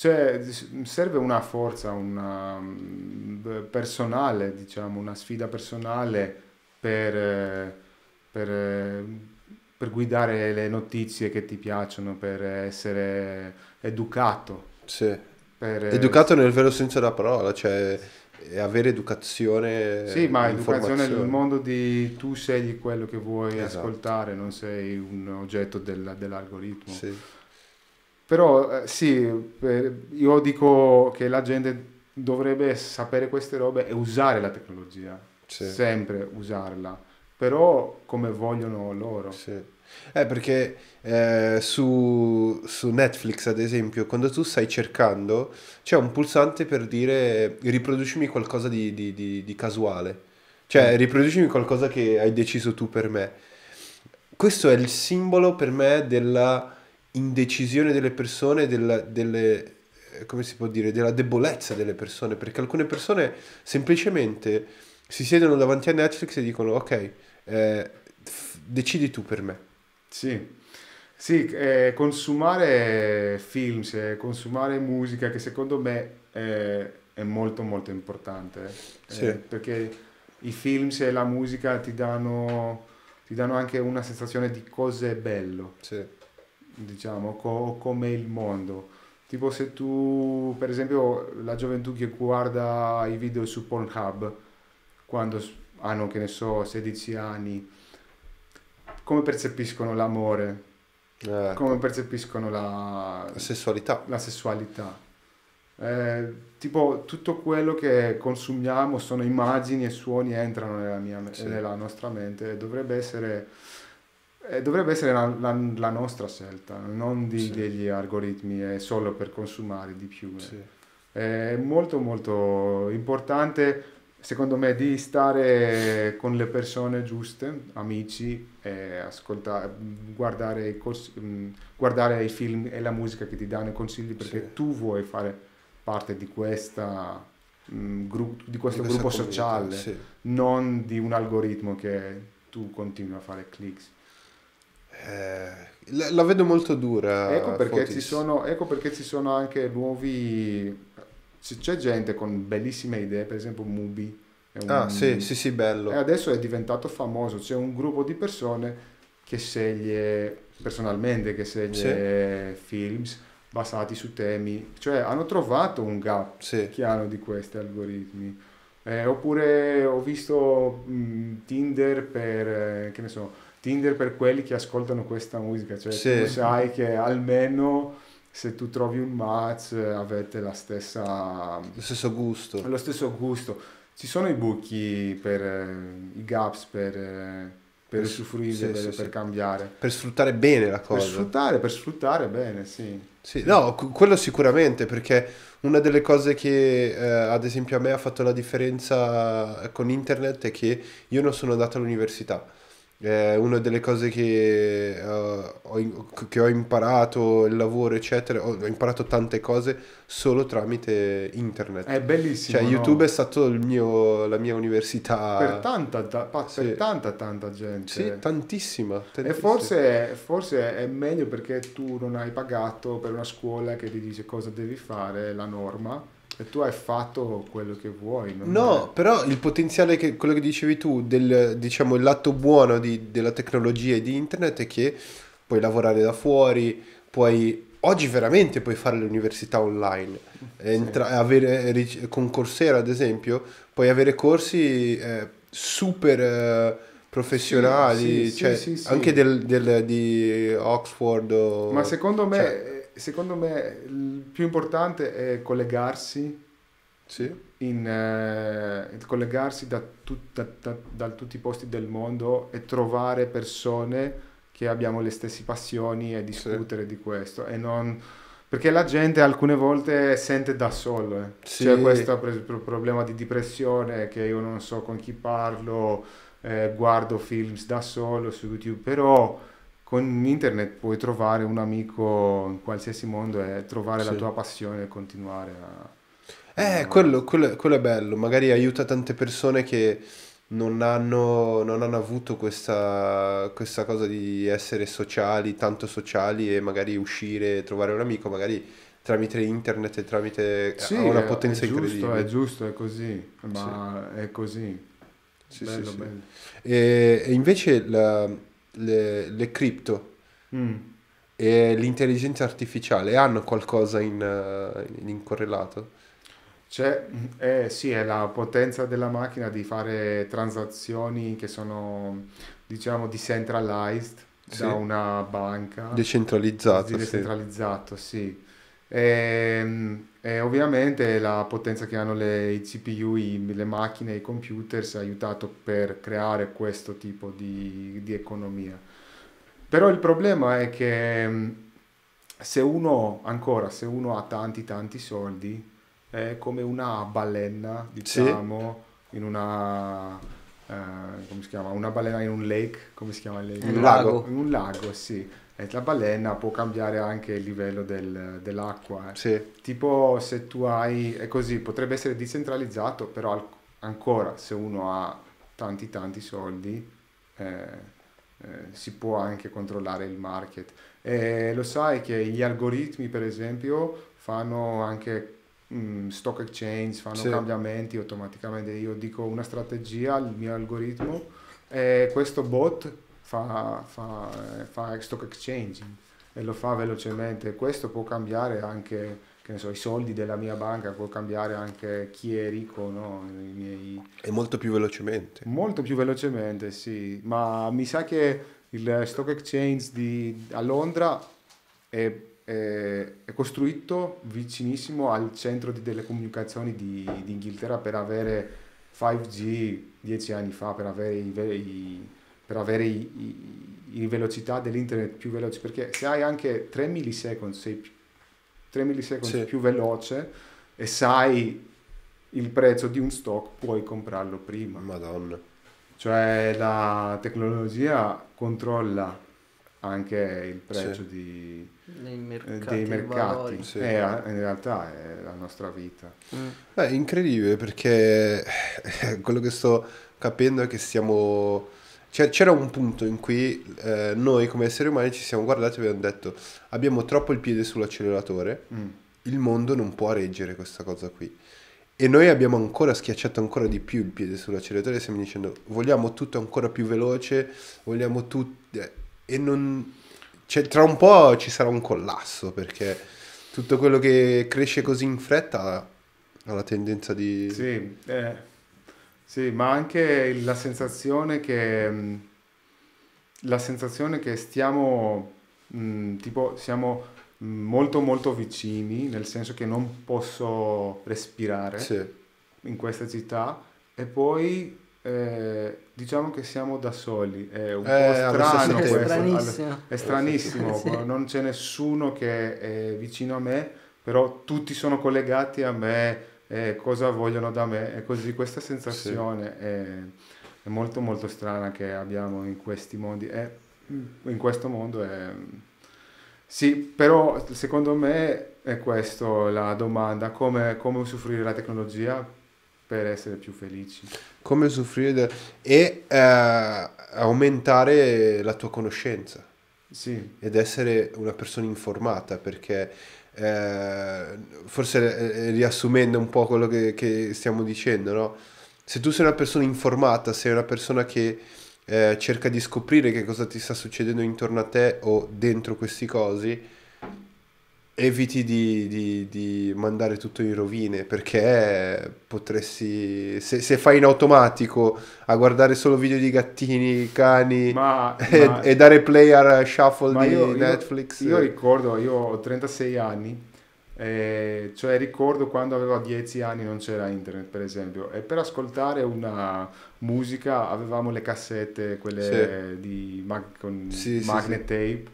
cioè, serve una forza una, um, personale, diciamo, una sfida personale per, eh, per, eh, per guidare le notizie che ti piacciono, per essere educato. Sì. Per, eh, educato nel vero senso della parola, cioè avere educazione. Sì, ma educazione nel mondo di tu scegli quello che vuoi esatto. ascoltare, non sei un oggetto del, dell'algoritmo. Sì. Però eh, sì, io dico che la gente dovrebbe sapere queste robe e usare la tecnologia, sì. sempre usarla, però come vogliono loro. Sì. Eh, perché eh, su, su, Netflix, ad esempio, quando tu stai cercando, c'è un pulsante per dire riproducimi qualcosa di, di, di, di casuale. Cioè, mm. riproducimi qualcosa che hai deciso tu per me. Questo è il simbolo per me della indecisione delle persone, della, delle, eh, come si può dire, della debolezza delle persone, perché alcune persone semplicemente si siedono davanti a Netflix e dicono ok, eh, f- decidi tu per me. Sì, sì eh, consumare film, consumare musica che secondo me è, eh, è molto molto importante, eh, sì. Eh, perché i film e la musica ti danno, ti danno anche una sensazione di cosa è bello. Sì diciamo, co- come il mondo. Tipo se tu, per esempio, la gioventù che guarda i video su Pornhub, quando hanno, che ne so, 16 anni, come percepiscono l'amore? Eh, come percepiscono la... la sessualità? La sessualità. Eh, tipo tutto quello che consumiamo sono immagini e suoni entrano nella, mia, sì. nella nostra mente dovrebbe essere eh, dovrebbe essere la, la, la, nostra scelta, non di, sì. degli algoritmi, è solo per consumare di più. Eh. Sì. È molto molto importante, secondo me, di stare con le persone giuste, amici, ascoltare, guardare, cos- mm, guardare i film e la musica che ti danno i consigli perché sì. tu vuoi fare parte di questa mm, Gru- di questo di gruppo sociale, sì. non di un algoritmo che tu continui a fare clics. Eh, la, vedo molto dura. Ecco perché, ci sono, ecco perché ci sono anche nuovi... C'è gente con bellissime idee, per esempio Mubi. Un... Ah, sì, sì, sì, bello. E adesso è diventato famoso, c'è un gruppo di persone che sceglie personalmente, che sceglie sì. films basati su temi, cioè hanno trovato un gap sì. chiaro di questi algoritmi. Eh, oppure ho visto mh, mm, Tinder per, eh, che ne so, Tinder per quelli che ascoltano questa musica, cioè sì. tu sai che almeno se tu trovi un match avete la stessa... Lo stesso gusto. Lo stesso gusto. Ci sono i buchi per i gaps, per, per, per usufruire, sì, per, sì, per cambiare. Per sfruttare bene la cosa. Per sfruttare, per sfruttare bene, sì. Sì, no, quello sicuramente, perché una delle cose che eh, ad esempio a me ha fatto la differenza con internet è che io non sono andato all'università eh, una delle cose che, uh, ho, che, ho, imparato, il lavoro, eccetera, ho, ho, imparato tante cose solo tramite internet. È bellissimo. Cioè, YouTube no? è stata la mia università. Per tanta, ta, sì. per tanta, tanta gente. Sì, tantissima. tantissima. E forse, forse, è meglio perché tu non hai pagato per una scuola che ti dice cosa devi fare, la norma e tu hai fatto quello che vuoi. no, è... però il potenziale, che, quello che dicevi tu, del, diciamo, il lato buono di, della tecnologia e di internet è che puoi lavorare da fuori, puoi... Oggi veramente puoi fare l'università online, mm, eh, Entra, sì. avere, eh, con Coursera ad esempio, puoi avere corsi eh, super... Eh, professionali, sì, sì, cioè, sì, anche del, del, di Oxford. O, Ma secondo me cioè, secondo me il più importante è collegarsi, sì. in, eh, collegarsi da, tut, da, da, da, tutti i posti del mondo e trovare persone che abbiamo le stesse passioni e discutere sì. di questo e non perché la gente alcune volte sente da solo, eh. sì. c'è questo problema di depressione che io non so con chi parlo, eh, guardo film da solo su YouTube, però con internet puoi trovare un amico in qualsiasi mondo e trovare sì. la tua passione e continuare a... Eh, no. quello, quello, quello, è bello, magari aiuta tante persone che non hanno, non hanno avuto questa, questa, cosa di essere sociali, tanto sociali e magari uscire e trovare un amico, magari tramite internet e tramite eh, sì, una potenza è giusto, incredibile. È giusto, è così, ma sì. è così. Sì, bello, bello. E, e, invece la, le, le cripto mm. e l'intelligenza artificiale hanno qualcosa in, eh, in, in correlato? Cioè, mm, eh, sì, è la potenza della macchina di fare transazioni che sono, diciamo, decentralized sì. da una banca. Decentralizzato, Decentralizzato, sì. sì. E, ehm, e ovviamente la potenza che hanno le, i CPU, i, le macchine, i computer si è aiutato per creare questo tipo di, di economia. Però il problema è che mm, se uno, ancora, se uno ha tanti tanti soldi, è come una balena, diciamo, sì. in una... Eh, come si chiama? Una balena in un lake, come si chiama il lake? In un lago. lago. In un lago, sì e la balena può cambiare anche il livello del, dell'acqua. Eh. Sì. Tipo se tu hai, è così, potrebbe essere decentralizzato, però al, ancora se uno ha tanti tanti soldi eh, eh, si può anche controllare il market. E lo sai che gli algoritmi per esempio fanno anche mh, mm, stock exchange, fanno sì. cambiamenti automaticamente. Io dico una strategia al mio algoritmo e questo bot fa, fa, eh, fa stock exchanging e lo fa velocemente. Questo può cambiare anche So, i soldi della mia banca, può cambiare anche chi è ricco, no? Miei... E molto più velocemente. Molto più velocemente, sì. Ma mi sa che il stock exchange di, a Londra è, è, è costruito vicinissimo al centro di telecomunicazioni di, di Inghilterra per avere 5G dieci anni fa, per avere i, i per avere i velocità dell'internet più veloci, perché se hai anche 3 millisecond, sei 3 millisecond sì. più veloce e sai il prezzo di un stock, puoi comprarlo prima. Madonna. Cioè la tecnologia controlla anche il prezzo sì. di, eh, mercati, dei mercati. Sì. È, eh, in realtà è la nostra vita. Mm. Beh, è incredibile perché quello che sto capendo è che stiamo c'era un punto in cui eh, noi come esseri umani ci siamo guardati e abbiamo detto abbiamo troppo il piede sull'acceleratore, mm. il mondo non può reggere questa cosa qui. E noi abbiamo ancora schiacciato ancora di più il piede sull'acceleratore e stiamo dicendo vogliamo tutto ancora più veloce, vogliamo tutto... Eh, e non... Cioè, tra un po' ci sarà un collasso perché tutto quello che cresce così in fretta ha la tendenza di... Sì, eh sì, ma anche la sensazione che, la sensazione che stiamo, mh, tipo, siamo molto molto vicini, nel senso che non posso respirare sì. in questa città e poi eh, diciamo che siamo da soli, è un eh, po' strano questo, è stranissimo, è stranissimo sì. non c'è nessuno che è vicino a me, però tutti sono collegati a me eh, cosa vogliono da me. E così questa sensazione sì. è, è, molto molto strana che abbiamo in questi mondi. È, mm, in questo mondo è... Mm, sì, però secondo me è questa la domanda, come, come usufruire la tecnologia per essere più felici. Come usufruire de... e eh, aumentare la tua conoscenza. Sì. Ed essere una persona informata perché eh, forse eh, eh, riassumendo un po' quello che, che stiamo dicendo, no? se tu sei una persona informata, sei una persona che eh, cerca di scoprire che cosa ti sta succedendo intorno a te o dentro questi cosi, eviti di, di, di, mandare tutto in rovine perché potresti se, se, fai in automatico a guardare solo video di gattini cani ma, e, ma, e, dare play a shuffle di io, Netflix io, io, ricordo io ho 36 anni eh, cioè ricordo quando avevo 10 anni non c'era internet per esempio e per ascoltare una musica avevamo le cassette quelle sì. di mag- con sì, magnet sì, tape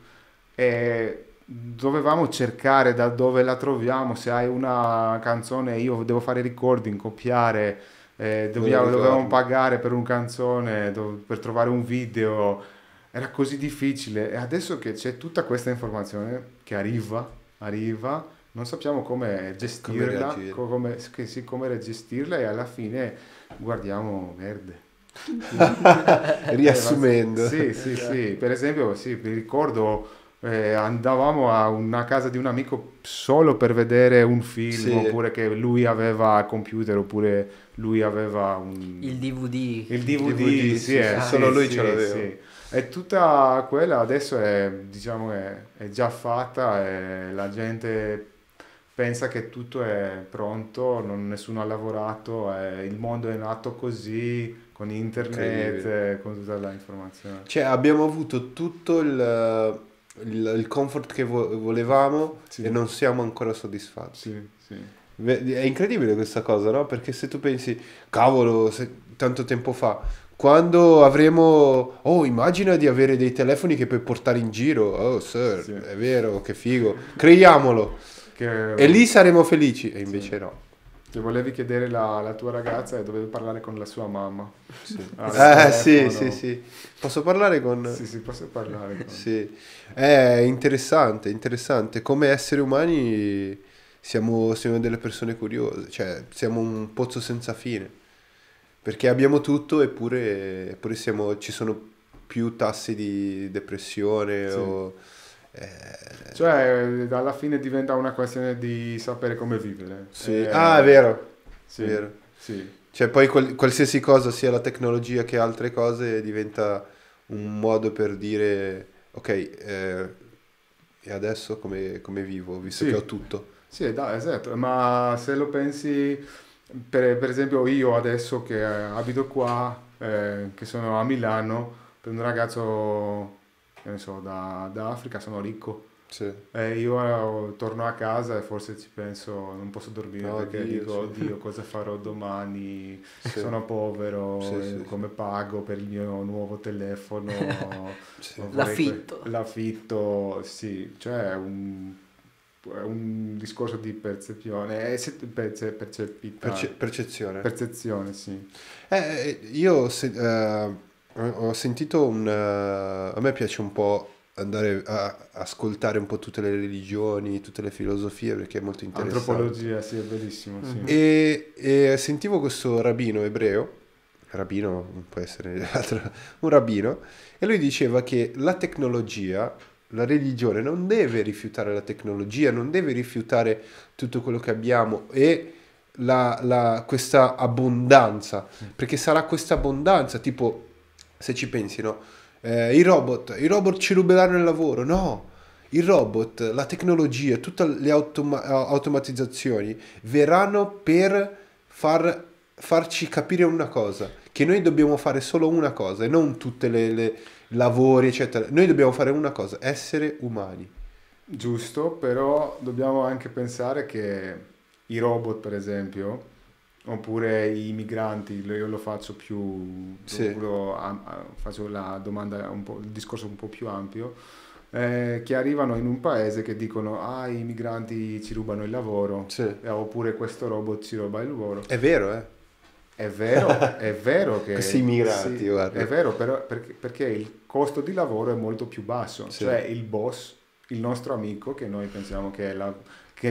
e dovevamo cercare da dove la troviamo, se hai una canzone io devo fare recording, copiare, eh, dobbiamo, esatto. dovevamo pagare per una canzone, do, per trovare un video, era così difficile e adesso che c'è tutta questa informazione che arriva, arriva, non sappiamo come gestirla, come, come, sì, come gestirla e alla fine guardiamo verde. Riassumendo. Eh, sì, sì, sì, per esempio sì, mi ricordo eh, andavamo a una casa di un amico solo per vedere un film sì. oppure che lui aveva computer oppure lui aveva un... il DVD il DVD, il DVD sì, sì, eh, sì, solo lui ce l'aveva e tutta quella adesso è, diciamo, è, è già fatta e la gente pensa che tutto è pronto, non, nessuno ha lavorato, eh, il mondo è nato così, con internet, con tutta l'informazione. Cioè abbiamo avuto tutto il il, il comfort che vo- volevamo sì. e non siamo ancora soddisfatti. Sì, sì. È incredibile questa cosa, no? Perché se tu pensi, cavolo, tanto tempo fa, quando avremo... Oh, immagina di avere dei telefoni che puoi portare in giro. Oh, sir, sì. è vero, che figo. Creiamolo. Che... E lì saremo felici. E invece sì. no. Se volevi chiedere la, la tua ragazza e dovevi parlare con la sua mamma. Sì. eh, sì, sì, sì. Posso parlare con... Sì, sì, posso parlare con... Sì. È interessante, interessante. Come esseri umani siamo, siamo delle persone curiose, cioè siamo un pozzo senza fine. Perché abbiamo tutto eppure, eppure siamo, ci sono più tassi di depressione sì. o eh, cioè, eh, alla fine diventa una questione di sapere come vivere. Sì. Eh, ah, è vero. Sì. vero. Sì. Cioè, poi qual- qualsiasi cosa, sia la tecnologia che altre cose, diventa un modo per dire, ok, eh, e adesso come, come vivo, visto sì. che ho tutto. Sì, da, esatto, ma se lo pensi, per, per esempio io adesso che abito qua, eh, che sono a Milano, per un ragazzo che ne so, da, da Africa sono ricco. Sì. Eh, io torno a casa e forse ci penso, non posso dormire no, perché Dio, dico, sì. oddio, cosa farò domani? Sì. Sono povero, sì, come pago per il mio nuovo telefono? L'affitto. Que- l'affitto, sì, cioè è un, un, discorso di percezione, eh, perce- percepita. Perce- percezione. Percezione, sì. Eh, eh io se, uh ho sentito un... eh, A me piace un po' andare a ascoltare un po' tutte le religioni, tutte le filosofie perché è molto interessante. Antropologia, sì, è bellissimo. Sì. E, e sentivo questo rabbino ebreo, rabbino può essere altro, un rabbino, e lui diceva che la tecnologia, la religione non deve rifiutare la tecnologia, non deve rifiutare tutto quello che abbiamo e la- la- questa abbondanza, perché sarà questa abbondanza, tipo se ci pensino, eh, i robot, i robot ci ruberanno il lavoro, no, I robot, la tecnologia, tutte le automa- automatizzazioni verranno per far, farci capire una cosa, che noi dobbiamo fare solo una cosa e non tutte le, le lavori, eccetera. Noi dobbiamo fare una cosa, essere umani. Giusto, però dobbiamo anche pensare che i robot, per esempio, Oppure i migranti, io lo faccio più, sì. lo, faccio la domanda, un po', il discorso un po' più ampio, eh, che arrivano in un paese che dicono ah i migranti ci rubano il lavoro, sì. eh, oppure questo robot ci ruba il lavoro. È vero, eh? È vero, è vero che... Questi migranti, sì, guarda. È vero, però, perché, perché, il costo di lavoro è molto più basso, sì. cioè il boss, il nostro amico, che noi pensiamo che è la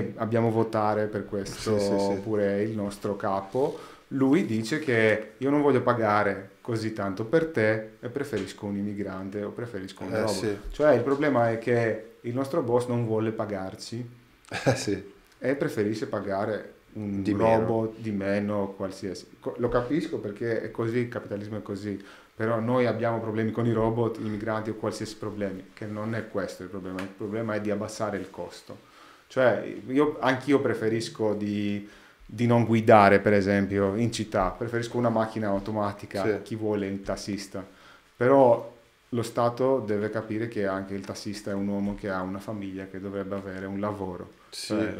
che abbiamo votare per questo sì, sì, sì. pure il nostro capo, lui dice che io non voglio pagare così tanto per te e preferisco un immigrante o preferisco un eh, sì. Cioè il problema è che il nostro boss non vuole pagarci eh, sì. e preferisce pagare un di robot meno. di meno qualsiasi. Lo capisco perché è così, il capitalismo è così, però noi abbiamo problemi con i robot, i migranti o qualsiasi problema, che non è questo il problema, il problema è di abbassare il costo. Cioè, io, anch'io preferisco di, di, non guidare, per esempio, in città. Preferisco una macchina automatica, sì. chi vuole il tassista. Però lo Stato deve capire che anche il tassista è un uomo che ha una famiglia, che dovrebbe avere un lavoro. Sì, cioè,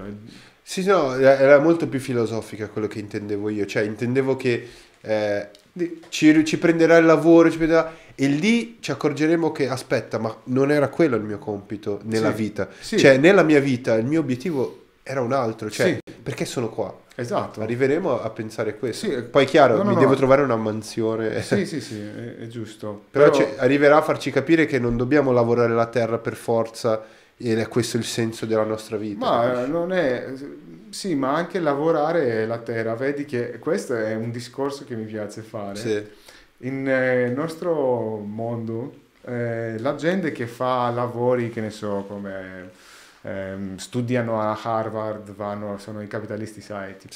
sì no, era molto più filosofica quello che intendevo io. Cioè, intendevo che... Eh, ci, ci, prenderà il lavoro, ci prenderà... E lì ci accorgeremo che, aspetta, ma non era quello il mio compito nella sì, vita. Sì. Cioè, nella mia vita il mio obiettivo era un altro, cioè, sì. perché sono qua? Esatto. Arriveremo a pensare questo. Sì, eh, Poi chiaro, no, no, mi no, devo trovare una mansione. Sì, sì, sì, è, è giusto. Però, Però... arriverà a farci capire che non dobbiamo lavorare la terra per forza ed è questo il senso della nostra vita. Ma capisci? Eh, non è... Sì, ma anche lavorare la terra. Vedi che questo è un discorso che mi piace fare. Sì nel eh, nostro mondo eh, la gente che fa lavori, che ne so, come ehm, studiano a Harvard, vanno, sono i capitalisti, sai, tipo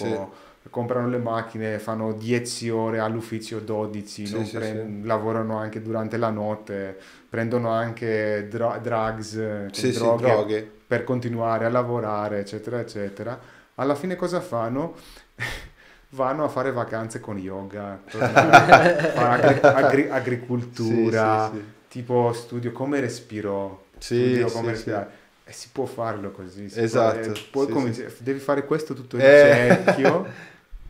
sì. comprano le macchine, fanno 10 ore all'ufficio, 12, sì, sì, prend- lavorano anche durante la notte, prendono anche dra- drugs, cioè droghe, droghe per continuare a lavorare, eccetera, eccetera. Alla fine cosa fanno? vanno a fare vacanze con yoga, agri- agri- agricoltura, sì, sì, sì. tipo studio come respiro, studio come respirare. E si può farlo così. Esatto. Può, eh, cominci- devi fare questo tutto in eh. cerchio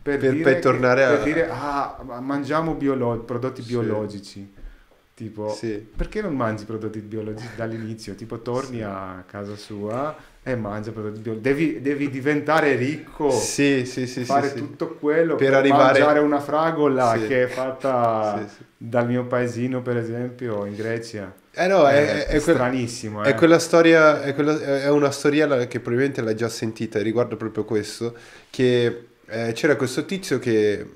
per, per, per, tornare che, a... Per dire, ah, mangiamo biolo- prodotti biologici. Tipo, perché non mangi prodotti biologici dall'inizio? Tipo, torni a casa sua eh, mangia per Devi, devi, diventare ricco. Sì, sì, sì. Fare sì, tutto quello per, per arrivare... mangiare una fragola sì. che è fatta sì, dal mio paesino, per esempio, in Grecia. Eh no, è, è, è stranissimo. Quel, eh. È eh. quella storia, è, quella, è, una storia che probabilmente l'hai già sentita riguardo proprio questo, che eh, c'era questo tizio che eh,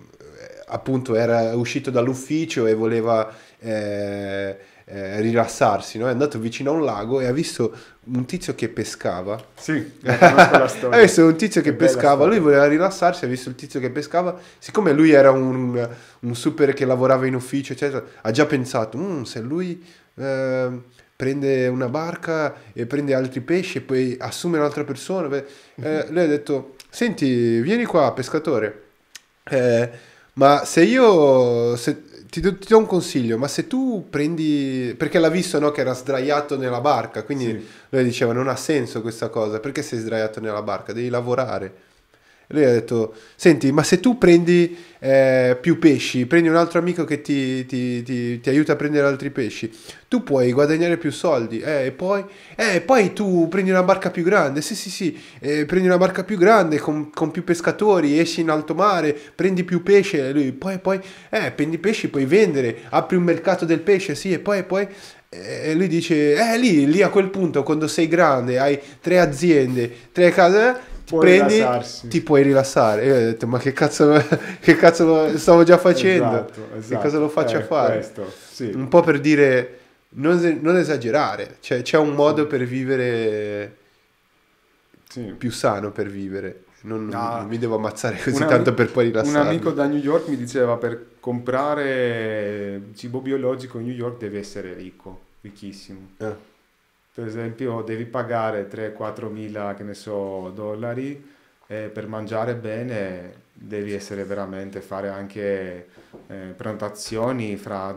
appunto era uscito dall'ufficio e voleva eh, rilassarsi, no? è andato vicino a un lago e ha visto un tizio che pescava. Sì, eh, la storia. Adesso un tizio che, che pescava, lui voleva rilassarsi, ha visto il tizio che pescava, siccome lui era un, un super che lavorava in ufficio, eccetera, ha già pensato, mm, se lui eh, prende una barca e prende altri pesci e poi assume un'altra persona, beh, eh, mhm. lui ha detto, senti, vieni qua pescatore, eh, ma se io... Se, ti, do, ti do un consiglio, ma se tu prendi... Perché l'ha visto no, che era sdraiato nella barca, quindi sì. lui diceva non ha senso questa cosa, perché sei sdraiato nella barca? Devi lavorare. Lui ha detto, senti, ma se tu prendi eh, più pesci, prendi un altro amico che ti, ti, ti, ti, aiuta a prendere altri pesci, tu puoi guadagnare più soldi. Eh, e poi, eh, poi tu prendi una barca più grande, sì sì sì, eh, prendi una barca più grande con, con, più pescatori, esci in alto mare, prendi più pesce, e lui, poi, poi, eh, prendi pesci, puoi vendere, apri un mercato del pesce, sì, e poi, e poi, eh, e lui dice, eh lì, lì a quel punto quando sei grande, hai tre aziende, tre case, ti prendi, rilassarsi. ti puoi rilassare. Io ho detto, ma che cazzo, che cazzo lo stavo già facendo? Esatto, esatto. Che cosa lo faccio eh, a fare? Questo, sì. Un po' per dire, non, non esagerare, cioè, c'è un modo per vivere sì. più sano per vivere. Non, ah, non, mi devo ammazzare così tanto amico, per poi rilassarmi. Un amico da New York mi diceva per comprare cibo biologico in New York devi essere ricco, ricchissimo. Eh per esempio devi pagare 3-4 mila, che ne so, dollari e per mangiare bene devi essere veramente, fare anche eh, prenotazioni fra,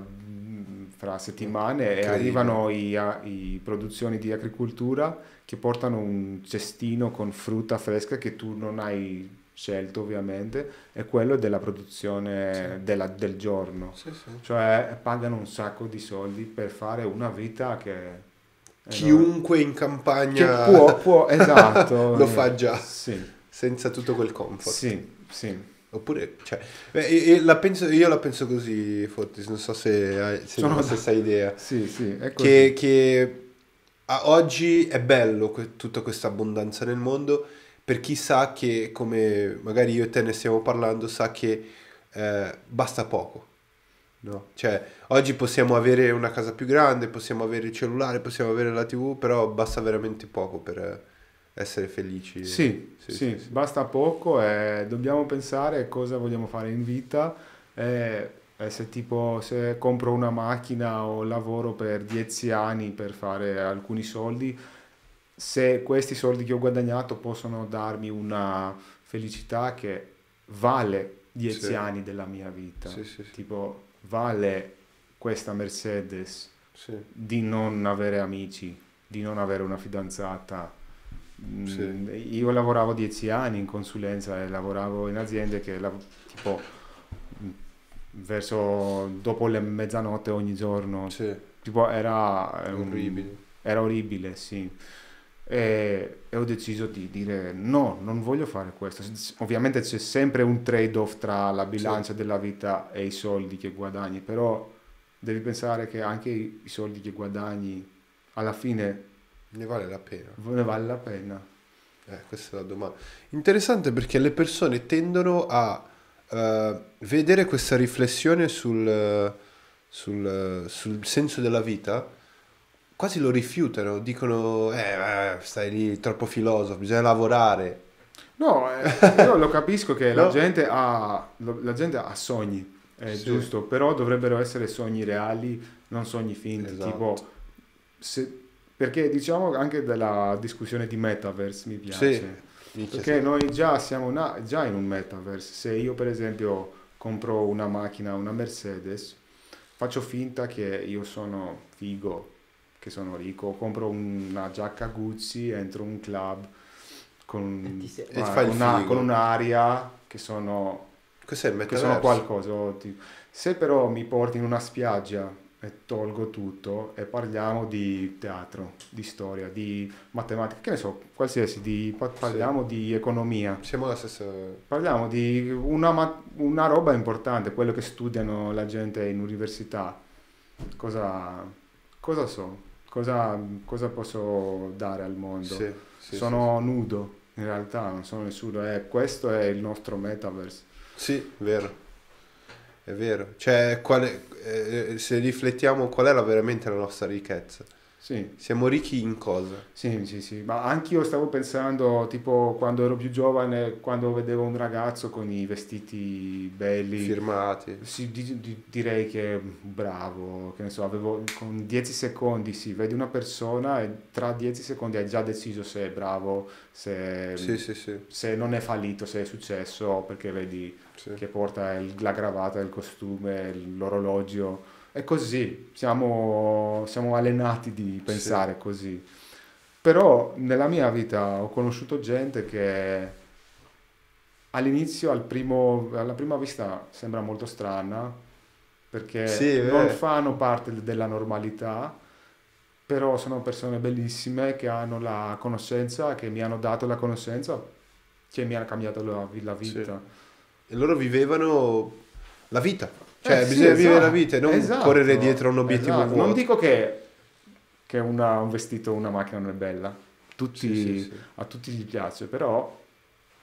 fra settimane e arrivano i produzioni di agricoltura che portano un cestino con frutta fresca che tu non hai scelto ovviamente è quello della produzione sì. della, del giorno sì, sì. cioè pagano un sacco di soldi per fare una vita che eh, chiunque in campagna che può, può esatto, lo fa già sì. senza tutto quel comfort. Sì, sì. Oppure, cioè, beh, la penso, io la penso così, Fortis, non so se hai se Sono la stessa idea. Sì, sì, è così. Che, che oggi è bello que- tutta questa abbondanza nel mondo per chi sa che, come magari io e te ne stiamo parlando, sa che eh, basta poco. No? Cioè, oggi possiamo avere una casa più grande, possiamo avere il cellulare, possiamo avere la TV, però basta veramente poco per essere felici. Sì, sì, sì, sì. basta poco e eh, dobbiamo pensare a cosa vogliamo fare in vita. E, eh, eh, se tipo se compro una macchina o lavoro per dieci anni per fare alcuni soldi, se questi soldi che ho guadagnato possono darmi una felicità che vale 10 anni della mia vita. Sì, Tipo vale questa Mercedes sì. di non avere amici, di non avere una fidanzata. Mm, sì. Io lavoravo dieci anni in consulenza e lavoravo in aziende che tipo mm, verso dopo le mezzanotte ogni giorno. Sì. Tipo era, era ehm, orribile. Era orribile, sì e, e ho deciso di dire no, non voglio fare questo. Ovviamente c'è sempre un trade-off tra la bilancia sì. della vita e i soldi che guadagni, però devi pensare che anche i soldi che guadagni alla fine... Ne vale la pena. Ne vale la pena. Eh, questa è la domanda. Interessante perché le persone tendono a uh, vedere questa riflessione sul, sul, sul, senso della vita quasi lo rifiutano, dicono eh, eh, stai lì troppo filosofo, bisogna lavorare. No, eh, io lo capisco che no. la, gente ha, la, gente ha, sogni, è sì. giusto, però dovrebbero essere sogni reali, non sogni finti, esatto. tipo... Se, perché diciamo anche della discussione di metaverse mi piace. Sì, perché sì. noi già siamo una, già in un metaverse. Se io per esempio compro una macchina, una Mercedes, faccio finta che io sono figo, che sono ricco, compro una giacca Guzzi, entro un club con, sei... guarda, una, con un'aria che sono... Cos'è il Che sono qualcosa. Tipo. Se però mi porti in una spiaggia e tolgo tutto e parliamo di teatro, di storia, di matematica, che ne so, qualsiasi, di, parliamo sì. di economia. Siamo la stessa... Parliamo di una, una roba importante, quello che studiano la gente in università. Cosa, cosa so? cosa, cosa posso dare al mondo? Sì, sì, sono sì, nudo, in realtà non sono nessuno, eh, questo è il nostro metaverse. Sì, vero. È vero, cioè, quale, eh, eh se riflettiamo qual è la, veramente la nostra ricchezza? Sì. Siamo ricchi in cosa? Sì, sì, sì, ma anch'io stavo pensando, tipo quando ero più giovane, quando vedevo un ragazzo con i vestiti belli. Firmati. Sì, di, di, direi che bravo, che ne so, avevo, con 10 secondi, sì, vedi una persona e tra 10 secondi hai già deciso se è bravo, se, sì, sì, se non è fallito, se è successo, perché vedi che porta il, la gravata, il costume, l'orologio. È così, siamo, siamo allenati di pensare sì. così. Però nella mia vita ho conosciuto gente che all'inizio, al primo, alla prima vista, sembra molto strana, perché sì, non fanno parte della normalità, però sono persone bellissime che hanno la conoscenza, che mi hanno dato la conoscenza, che mi hanno cambiato la, la vita. Sì. E loro vivevano la vita cioè, eh, bisogna sì, vivere esatto. la vita e non esatto. correre dietro a un obiettivo esatto. Non dico che, che una, un vestito o una macchina non è bella. Tutti, sì, sì, a tutti gli piace, però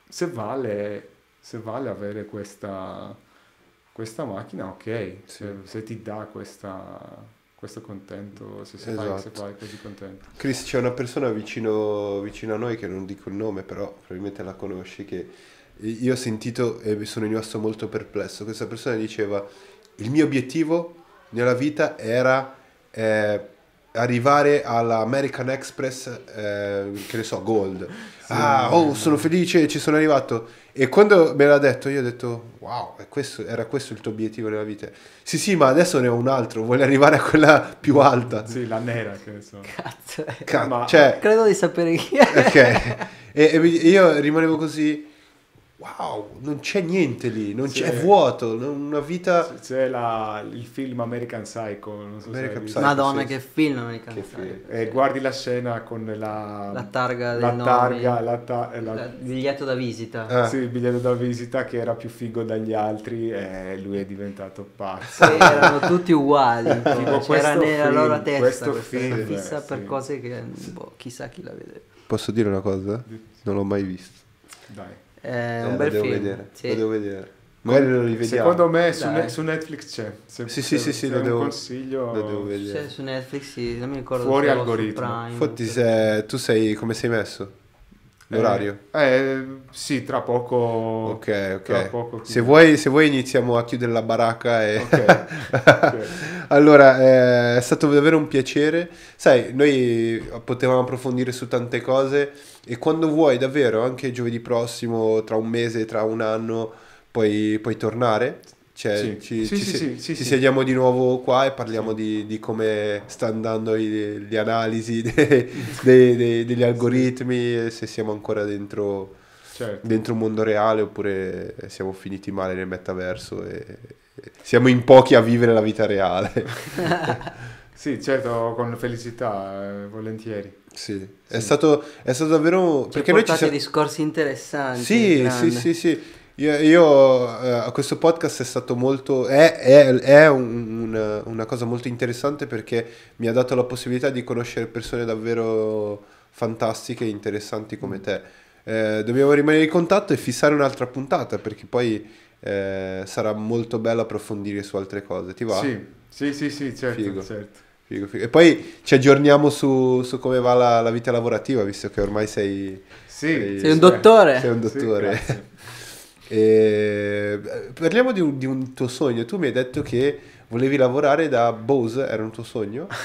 se vale, se vale avere questa, questa macchina, ok. Se, se ti dà questa questo contento, se sei, esatto. fai, così contento. Chris, c'è una persona vicino, vicino, a noi che non dico il nome, però probabilmente la conosci, che io ho sentito e sono rimasto molto perplesso. Questa persona diceva il mio obiettivo nella vita era eh, arrivare all'American Express, eh, che ne so, Gold. Sì, ah, oh, sono felice, ci sono arrivato. E quando me l'ha detto, io ho detto, wow, questo, era questo il tuo obiettivo nella vita? Sì, sì, ma adesso ne ho un altro, voglio arrivare a quella più alta. Sì, la nera, che ne so. Cazzo. Cazzo. Cioè, credo di sapere chi è. Ok. e, e io rimanevo così wow, non c'è niente lì, sì. è vuoto, una vita... C'è la, il film American Psycho, non so American Psycho, Madonna, sì. che film American che Psycho. Film. Eh, e guardi la scena con la... La targa la targa, nome, la ta- la... Il biglietto da visita. Ah. Sì, il biglietto da visita che era più figo dagli altri e lui è diventato pazzo. Sì, erano tutti uguali, tipo, cioè, c'era nella film, loro testa questo questa film, fissa eh, per cose che boh, chissà chi la vede. Posso dire una cosa? Non l'ho mai visto. Dai. Eh, è un bel devo film. Vedere, sì. Lo devo vedere. Magari lo rivediamo. Secondo me su, ne- su Netflix c'è. Se, sì, sì, sì, sì, lo devo, consiglio... lo devo vedere. C'è su Netflix, sì, non mi ricordo. Fuori algoritmo. Infatti se, tu sei come sei messo? Eh, L'orario? Eh, sì, tra poco. Ok, ok. Tra poco se, vuoi, se, vuoi, iniziamo a chiudere la baracca. E... Okay. okay. allora, eh, è stato davvero un piacere. Sai, noi potevamo approfondire su tante cose e quando vuoi, davvero, anche giovedì prossimo, tra un mese, tra un anno, puoi, puoi tornare cioè, sì. Ci, sì, ci, sì, se, ci sediamo di nuovo qua e parliamo di, di, come sta andando i, le analisi de, de, de, degli algoritmi, se siamo ancora dentro, certo. dentro, un mondo reale oppure siamo finiti male nel metaverso e, e siamo in pochi a vivere la vita reale. sì, certo, con felicità, eh, volentieri. Sì. sì, È, stato, è stato davvero... Ci perché noi ci siamo... discorsi interessanti. Sì, sì, sì, sì. Io, io eh, questo podcast è stato molto. è, è, è un, una, una cosa molto interessante perché mi ha dato la possibilità di conoscere persone davvero fantastiche e interessanti come te. Eh, dobbiamo rimanere in contatto e fissare un'altra puntata perché poi eh, sarà molto bello approfondire su altre cose. Ti va? Sì, sì, sì, sì certo, figo. certo. Figo, figo. E poi ci aggiorniamo su, su come va la, la, vita lavorativa, visto che ormai sei... Sì, sei, sei un dottore. Sei un dottore. Sì, eh, parliamo di un, di un, tuo sogno. Tu mi hai detto che volevi lavorare da Bose, era un tuo sogno?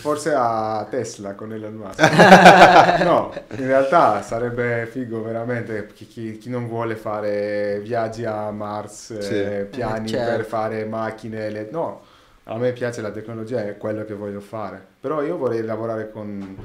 Forse a Tesla con Elon Musk. no, in realtà sarebbe figo veramente chi, chi, chi non vuole fare viaggi a Mars, sì. eh, piani eh, certo. per fare macchine, le... no. A me piace la tecnologia, è quello che voglio fare. Però io vorrei lavorare con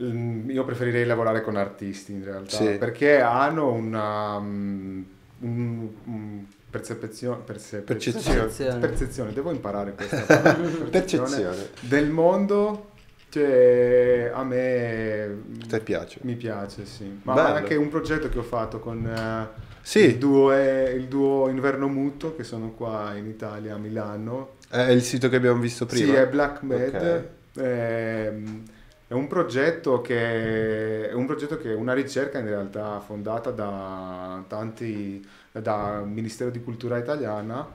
Ehm, io preferirei lavorare con artisti in realtà, sì. perché hanno una um, un, un percezione. percezione, percezione, devo imparare questa parola, percezione, percezione del mondo cioè, a me Te piace. mi piace, sì. Ma Bello. anche un progetto che ho fatto con uh, sì. il, duo, il, duo, Inverno Muto che sono qua in Italia, a Milano. Eh, è il sito che abbiamo visto prima? Sì, è Black Med. Okay. Ehm, è un progetto che è, un progetto che è una ricerca in realtà fondata da tanti, da Ministero di Cultura italiana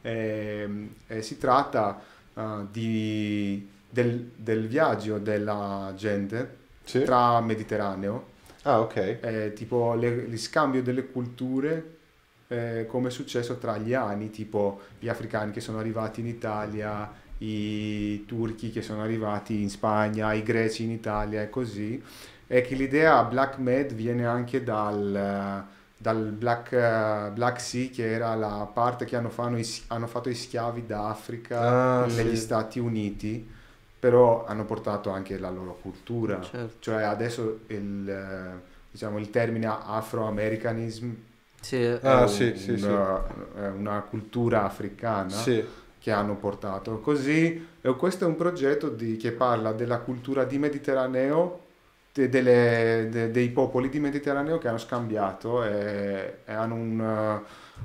e, ehm, e si tratta uh, di, del, del, viaggio della gente sì. tra Mediterraneo. Ah, ok. Eh, tipo le, lo scambio delle culture eh, come è successo tra gli anni, tipo gli africani che sono arrivati in Italia, i turchi che sono arrivati in Spagna, i greci in Italia e così, è che l'idea Black Med viene anche dal, dal Black, eh, Black, Sea, che era la parte che hanno, fanno, hanno fatto i schiavi d'Africa ah, negli sì. Stati Uniti però hanno portato anche la loro cultura, certo. cioè adesso il, eh, diciamo, il termine afro-americanism sì, ah, un, sì, sì, una, eh, una cultura africana che hanno portato. Così, questo è un progetto di, che parla della cultura di Mediterraneo, de, delle, de, dei popoli di Mediterraneo che hanno scambiato e, e hanno un,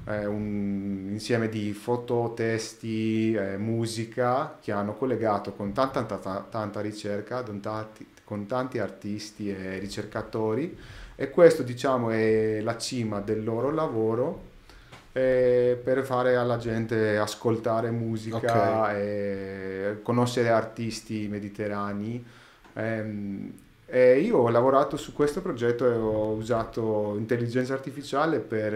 eh, un, insieme di foto, testi, eh, musica che hanno collegato con tanta, tanta, tanta ricerca, con tanti, con tanti artisti e ricercatori e questo diciamo è la cima del loro lavoro eh, per fare alla gente ascoltare musica okay. conoscere artisti mediterranei. Ehm, e io ho lavorato su questo progetto e ho usato intelligenza artificiale per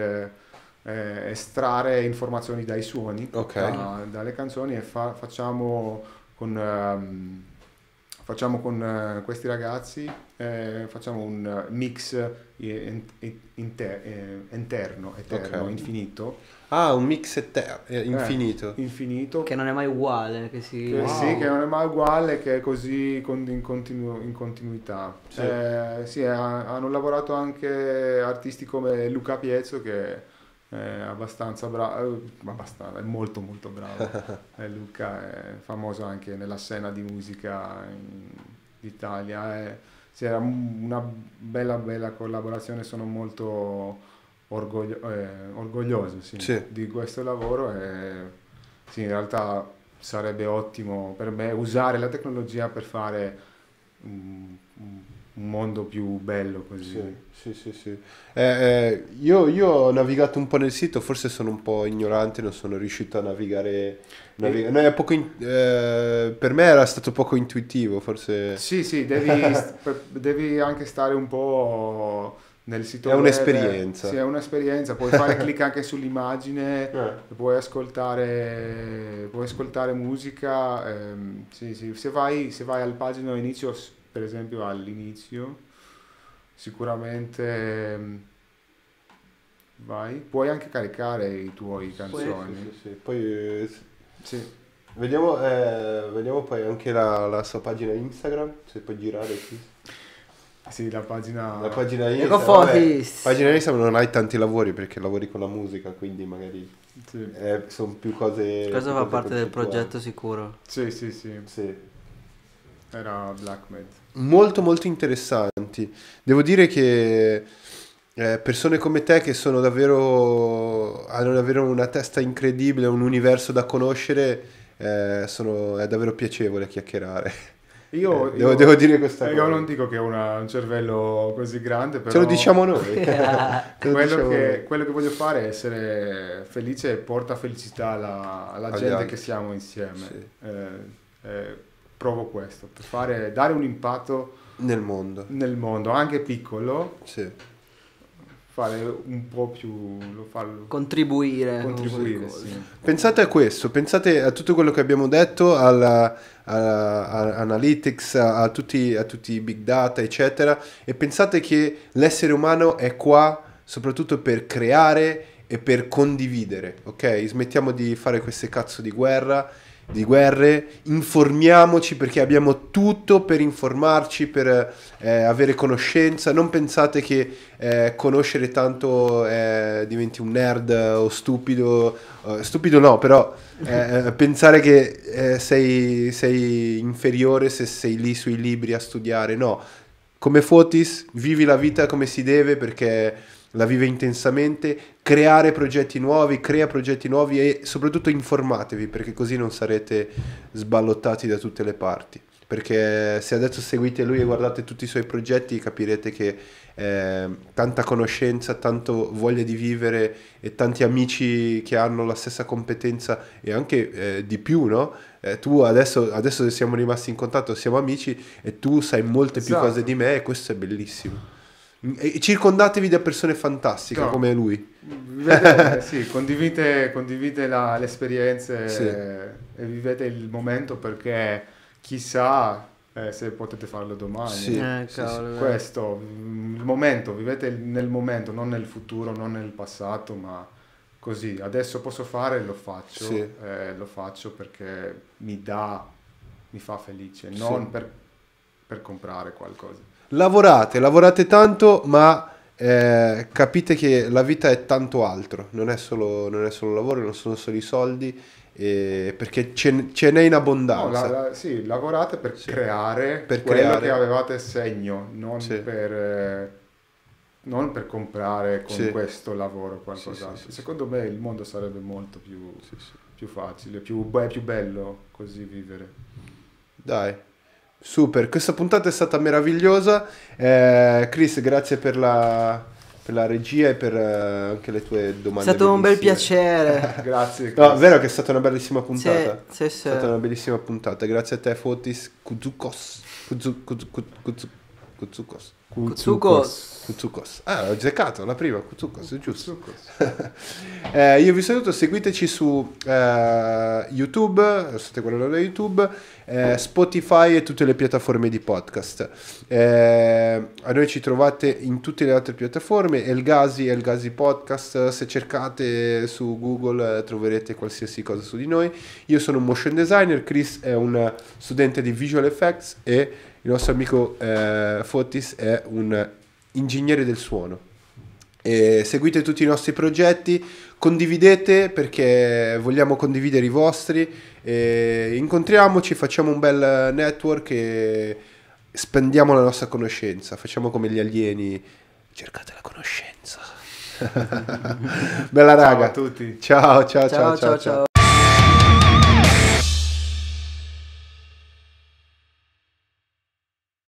eh, estrarre informazioni dai suoni, okay. da, dalle canzoni e fa, facciamo con... Um, facciamo con eh, questi ragazzi, eh, facciamo un eh, mix eh, interno, eterno, okay. infinito. Ah, un mix eterno, infinito. Eh, infinito. Che non è mai uguale. Che si... Wow. Sì, che non è mai uguale, che è così in, continu- in continuità. Sì. Eh, sì, hanno lavorato anche artisti come Luca Piezzo che è abbastanza bravo, eh, è molto molto bravo. Eh, Luca è famoso anche nella scena di musica d'Italia. C'era eh, una bella bella collaborazione, sono molto orgoglio, eh, orgoglioso sì, sì. di questo lavoro e sì, in realtà sarebbe ottimo per me usare la tecnologia per fare un, un un mondo più bello così. Sì, sì, sì. sì. Eh, eh, io, io, ho navigato un po' nel sito, forse sono un po' ignorante, non sono riuscito a navigare. Naviga- eh. no, in, eh, per me era stato poco intuitivo, forse. Sì, sì, devi, devi anche stare un po' nel sito. È web, un'esperienza. Sì, è un'esperienza, puoi fare clic anche sull'immagine, eh. puoi ascoltare, puoi ascoltare musica. Ehm, sì, sì. Se, vai, se vai al pagina inizio per esempio all'inizio sicuramente ehm, vai puoi anche caricare i tuoi canzoni sì, sì, sì, poi eh, vediamo, eh, vediamo, poi anche la, la, sua pagina Instagram se puoi girare qui sì, la pagina... La pagina ecco Instagram. Vabbè, pagina Instagram non hai tanti lavori perché lavori con la musica, quindi magari eh, sono più cose... Questo fa cose parte del progetto sicuro. Sì, sì, sì. sì. Era Blackmed. Molto molto interessanti. Devo dire che eh, persone come te che sono davvero hanno davvero una testa incredibile, un universo da conoscere, eh, sono, è davvero piacevole chiacchierare. Io, eh, devo, io, devo, dire questa cosa. Io non dico che ho un cervello così grande, però... Ce lo diciamo noi. quello, diciamo che, noi. quello, che, voglio fare è essere felice e porta felicità alla, alla gente che siamo insieme. Sì. Eh, eh provo questo, per fare, dare un impatto nel mondo, nel mondo anche piccolo. Sì. Fare un po' più lo farlo. contribuire, contribuire sì. pensate a questo pensate a tutto quello che abbiamo detto alla, alla, alla analytics a, a, tutti, a tutti i big data eccetera e pensate che l'essere umano è qua soprattutto per creare e per condividere ok smettiamo di fare queste cazzo di guerra di guerre, informiamoci perché abbiamo tutto per informarci, per eh, avere conoscenza, non pensate che eh, conoscere tanto eh, diventi un nerd o stupido, eh, stupido no, però eh, pensare che eh, sei, sei inferiore se sei lì sui libri a studiare, no, come Fotis vivi la vita come si deve perché la vive intensamente, creare progetti nuovi, crea progetti nuovi e soprattutto informatevi perché così non sarete sballottati da tutte le parti. Perché se adesso seguite lui e guardate tutti i suoi progetti capirete che eh, tanta conoscenza, tanto voglia di vivere e tanti amici che hanno la stessa competenza e anche eh, di più, no? Eh, tu adesso, adesso siamo rimasti in contatto, siamo amici e tu sai molte esatto. più cose di me e questo è bellissimo circondatevi da persone fantastiche no. come lui. Vivete, sì, condivide, condivide la, le esperienze sì. e vivete il momento perché chissà eh, se potete farlo domani. Sì. Eh, sì, eh. Questo, mm, il momento, vivete nel momento, non nel futuro, non nel passato, ma così. Adesso posso fare, lo faccio, eh, lo faccio perché mi dà, mi fa felice, non per, per comprare qualcosa lavorate, lavorate tanto, ma eh, capite che la vita è tanto altro, non è solo, non è solo lavoro, non sono solo i soldi, eh, perché ce, ce, n'è in abbondanza. No, la, la, sì, lavorate per sì. creare per quello creare. che avevate segno, non, sì. per, eh, non per... comprare con sì. questo lavoro qualcos'altro. Secondo me il mondo sarebbe molto più, più facile, più, più bello così vivere. Dai, Super, questa puntata è stata meravigliosa. Eh, Chris, grazie per la, per la regia e per eh, anche le tue domande. È stato bellissime. un bel piacere. grazie. Chris. No, è vero che è stata una bellissima puntata. Sì, sì, sì. È stata una bellissima puntata. Grazie a te, Fotis Kuzukos. Kuzukos. Kuzukos. Kutsucos. Kutsucos. Ah, ho azzeccato la prima, Kutsucos, giusto. eh, io vi saluto, seguiteci su eh, YouTube, state guardando da YouTube, eh, Spotify e tutte le piattaforme di podcast. Eh, a noi ci trovate in tutte le altre piattaforme, Elgasi, Elgasi Podcast, se cercate su Google eh, troverete qualsiasi cosa su di noi. Io sono un motion designer, Chris è un studente di Visual Effects e il nostro amico eh, Fotis è un ingegnere del suono. E seguite tutti i nostri progetti, condividete perché vogliamo condividere i vostri, E incontriamoci, facciamo un bel network e spendiamo la nostra conoscenza, facciamo come gli alieni, cercate la conoscenza. Bella raga, ciao a tutti. ciao ciao ciao. ciao, ciao. ciao. ciao.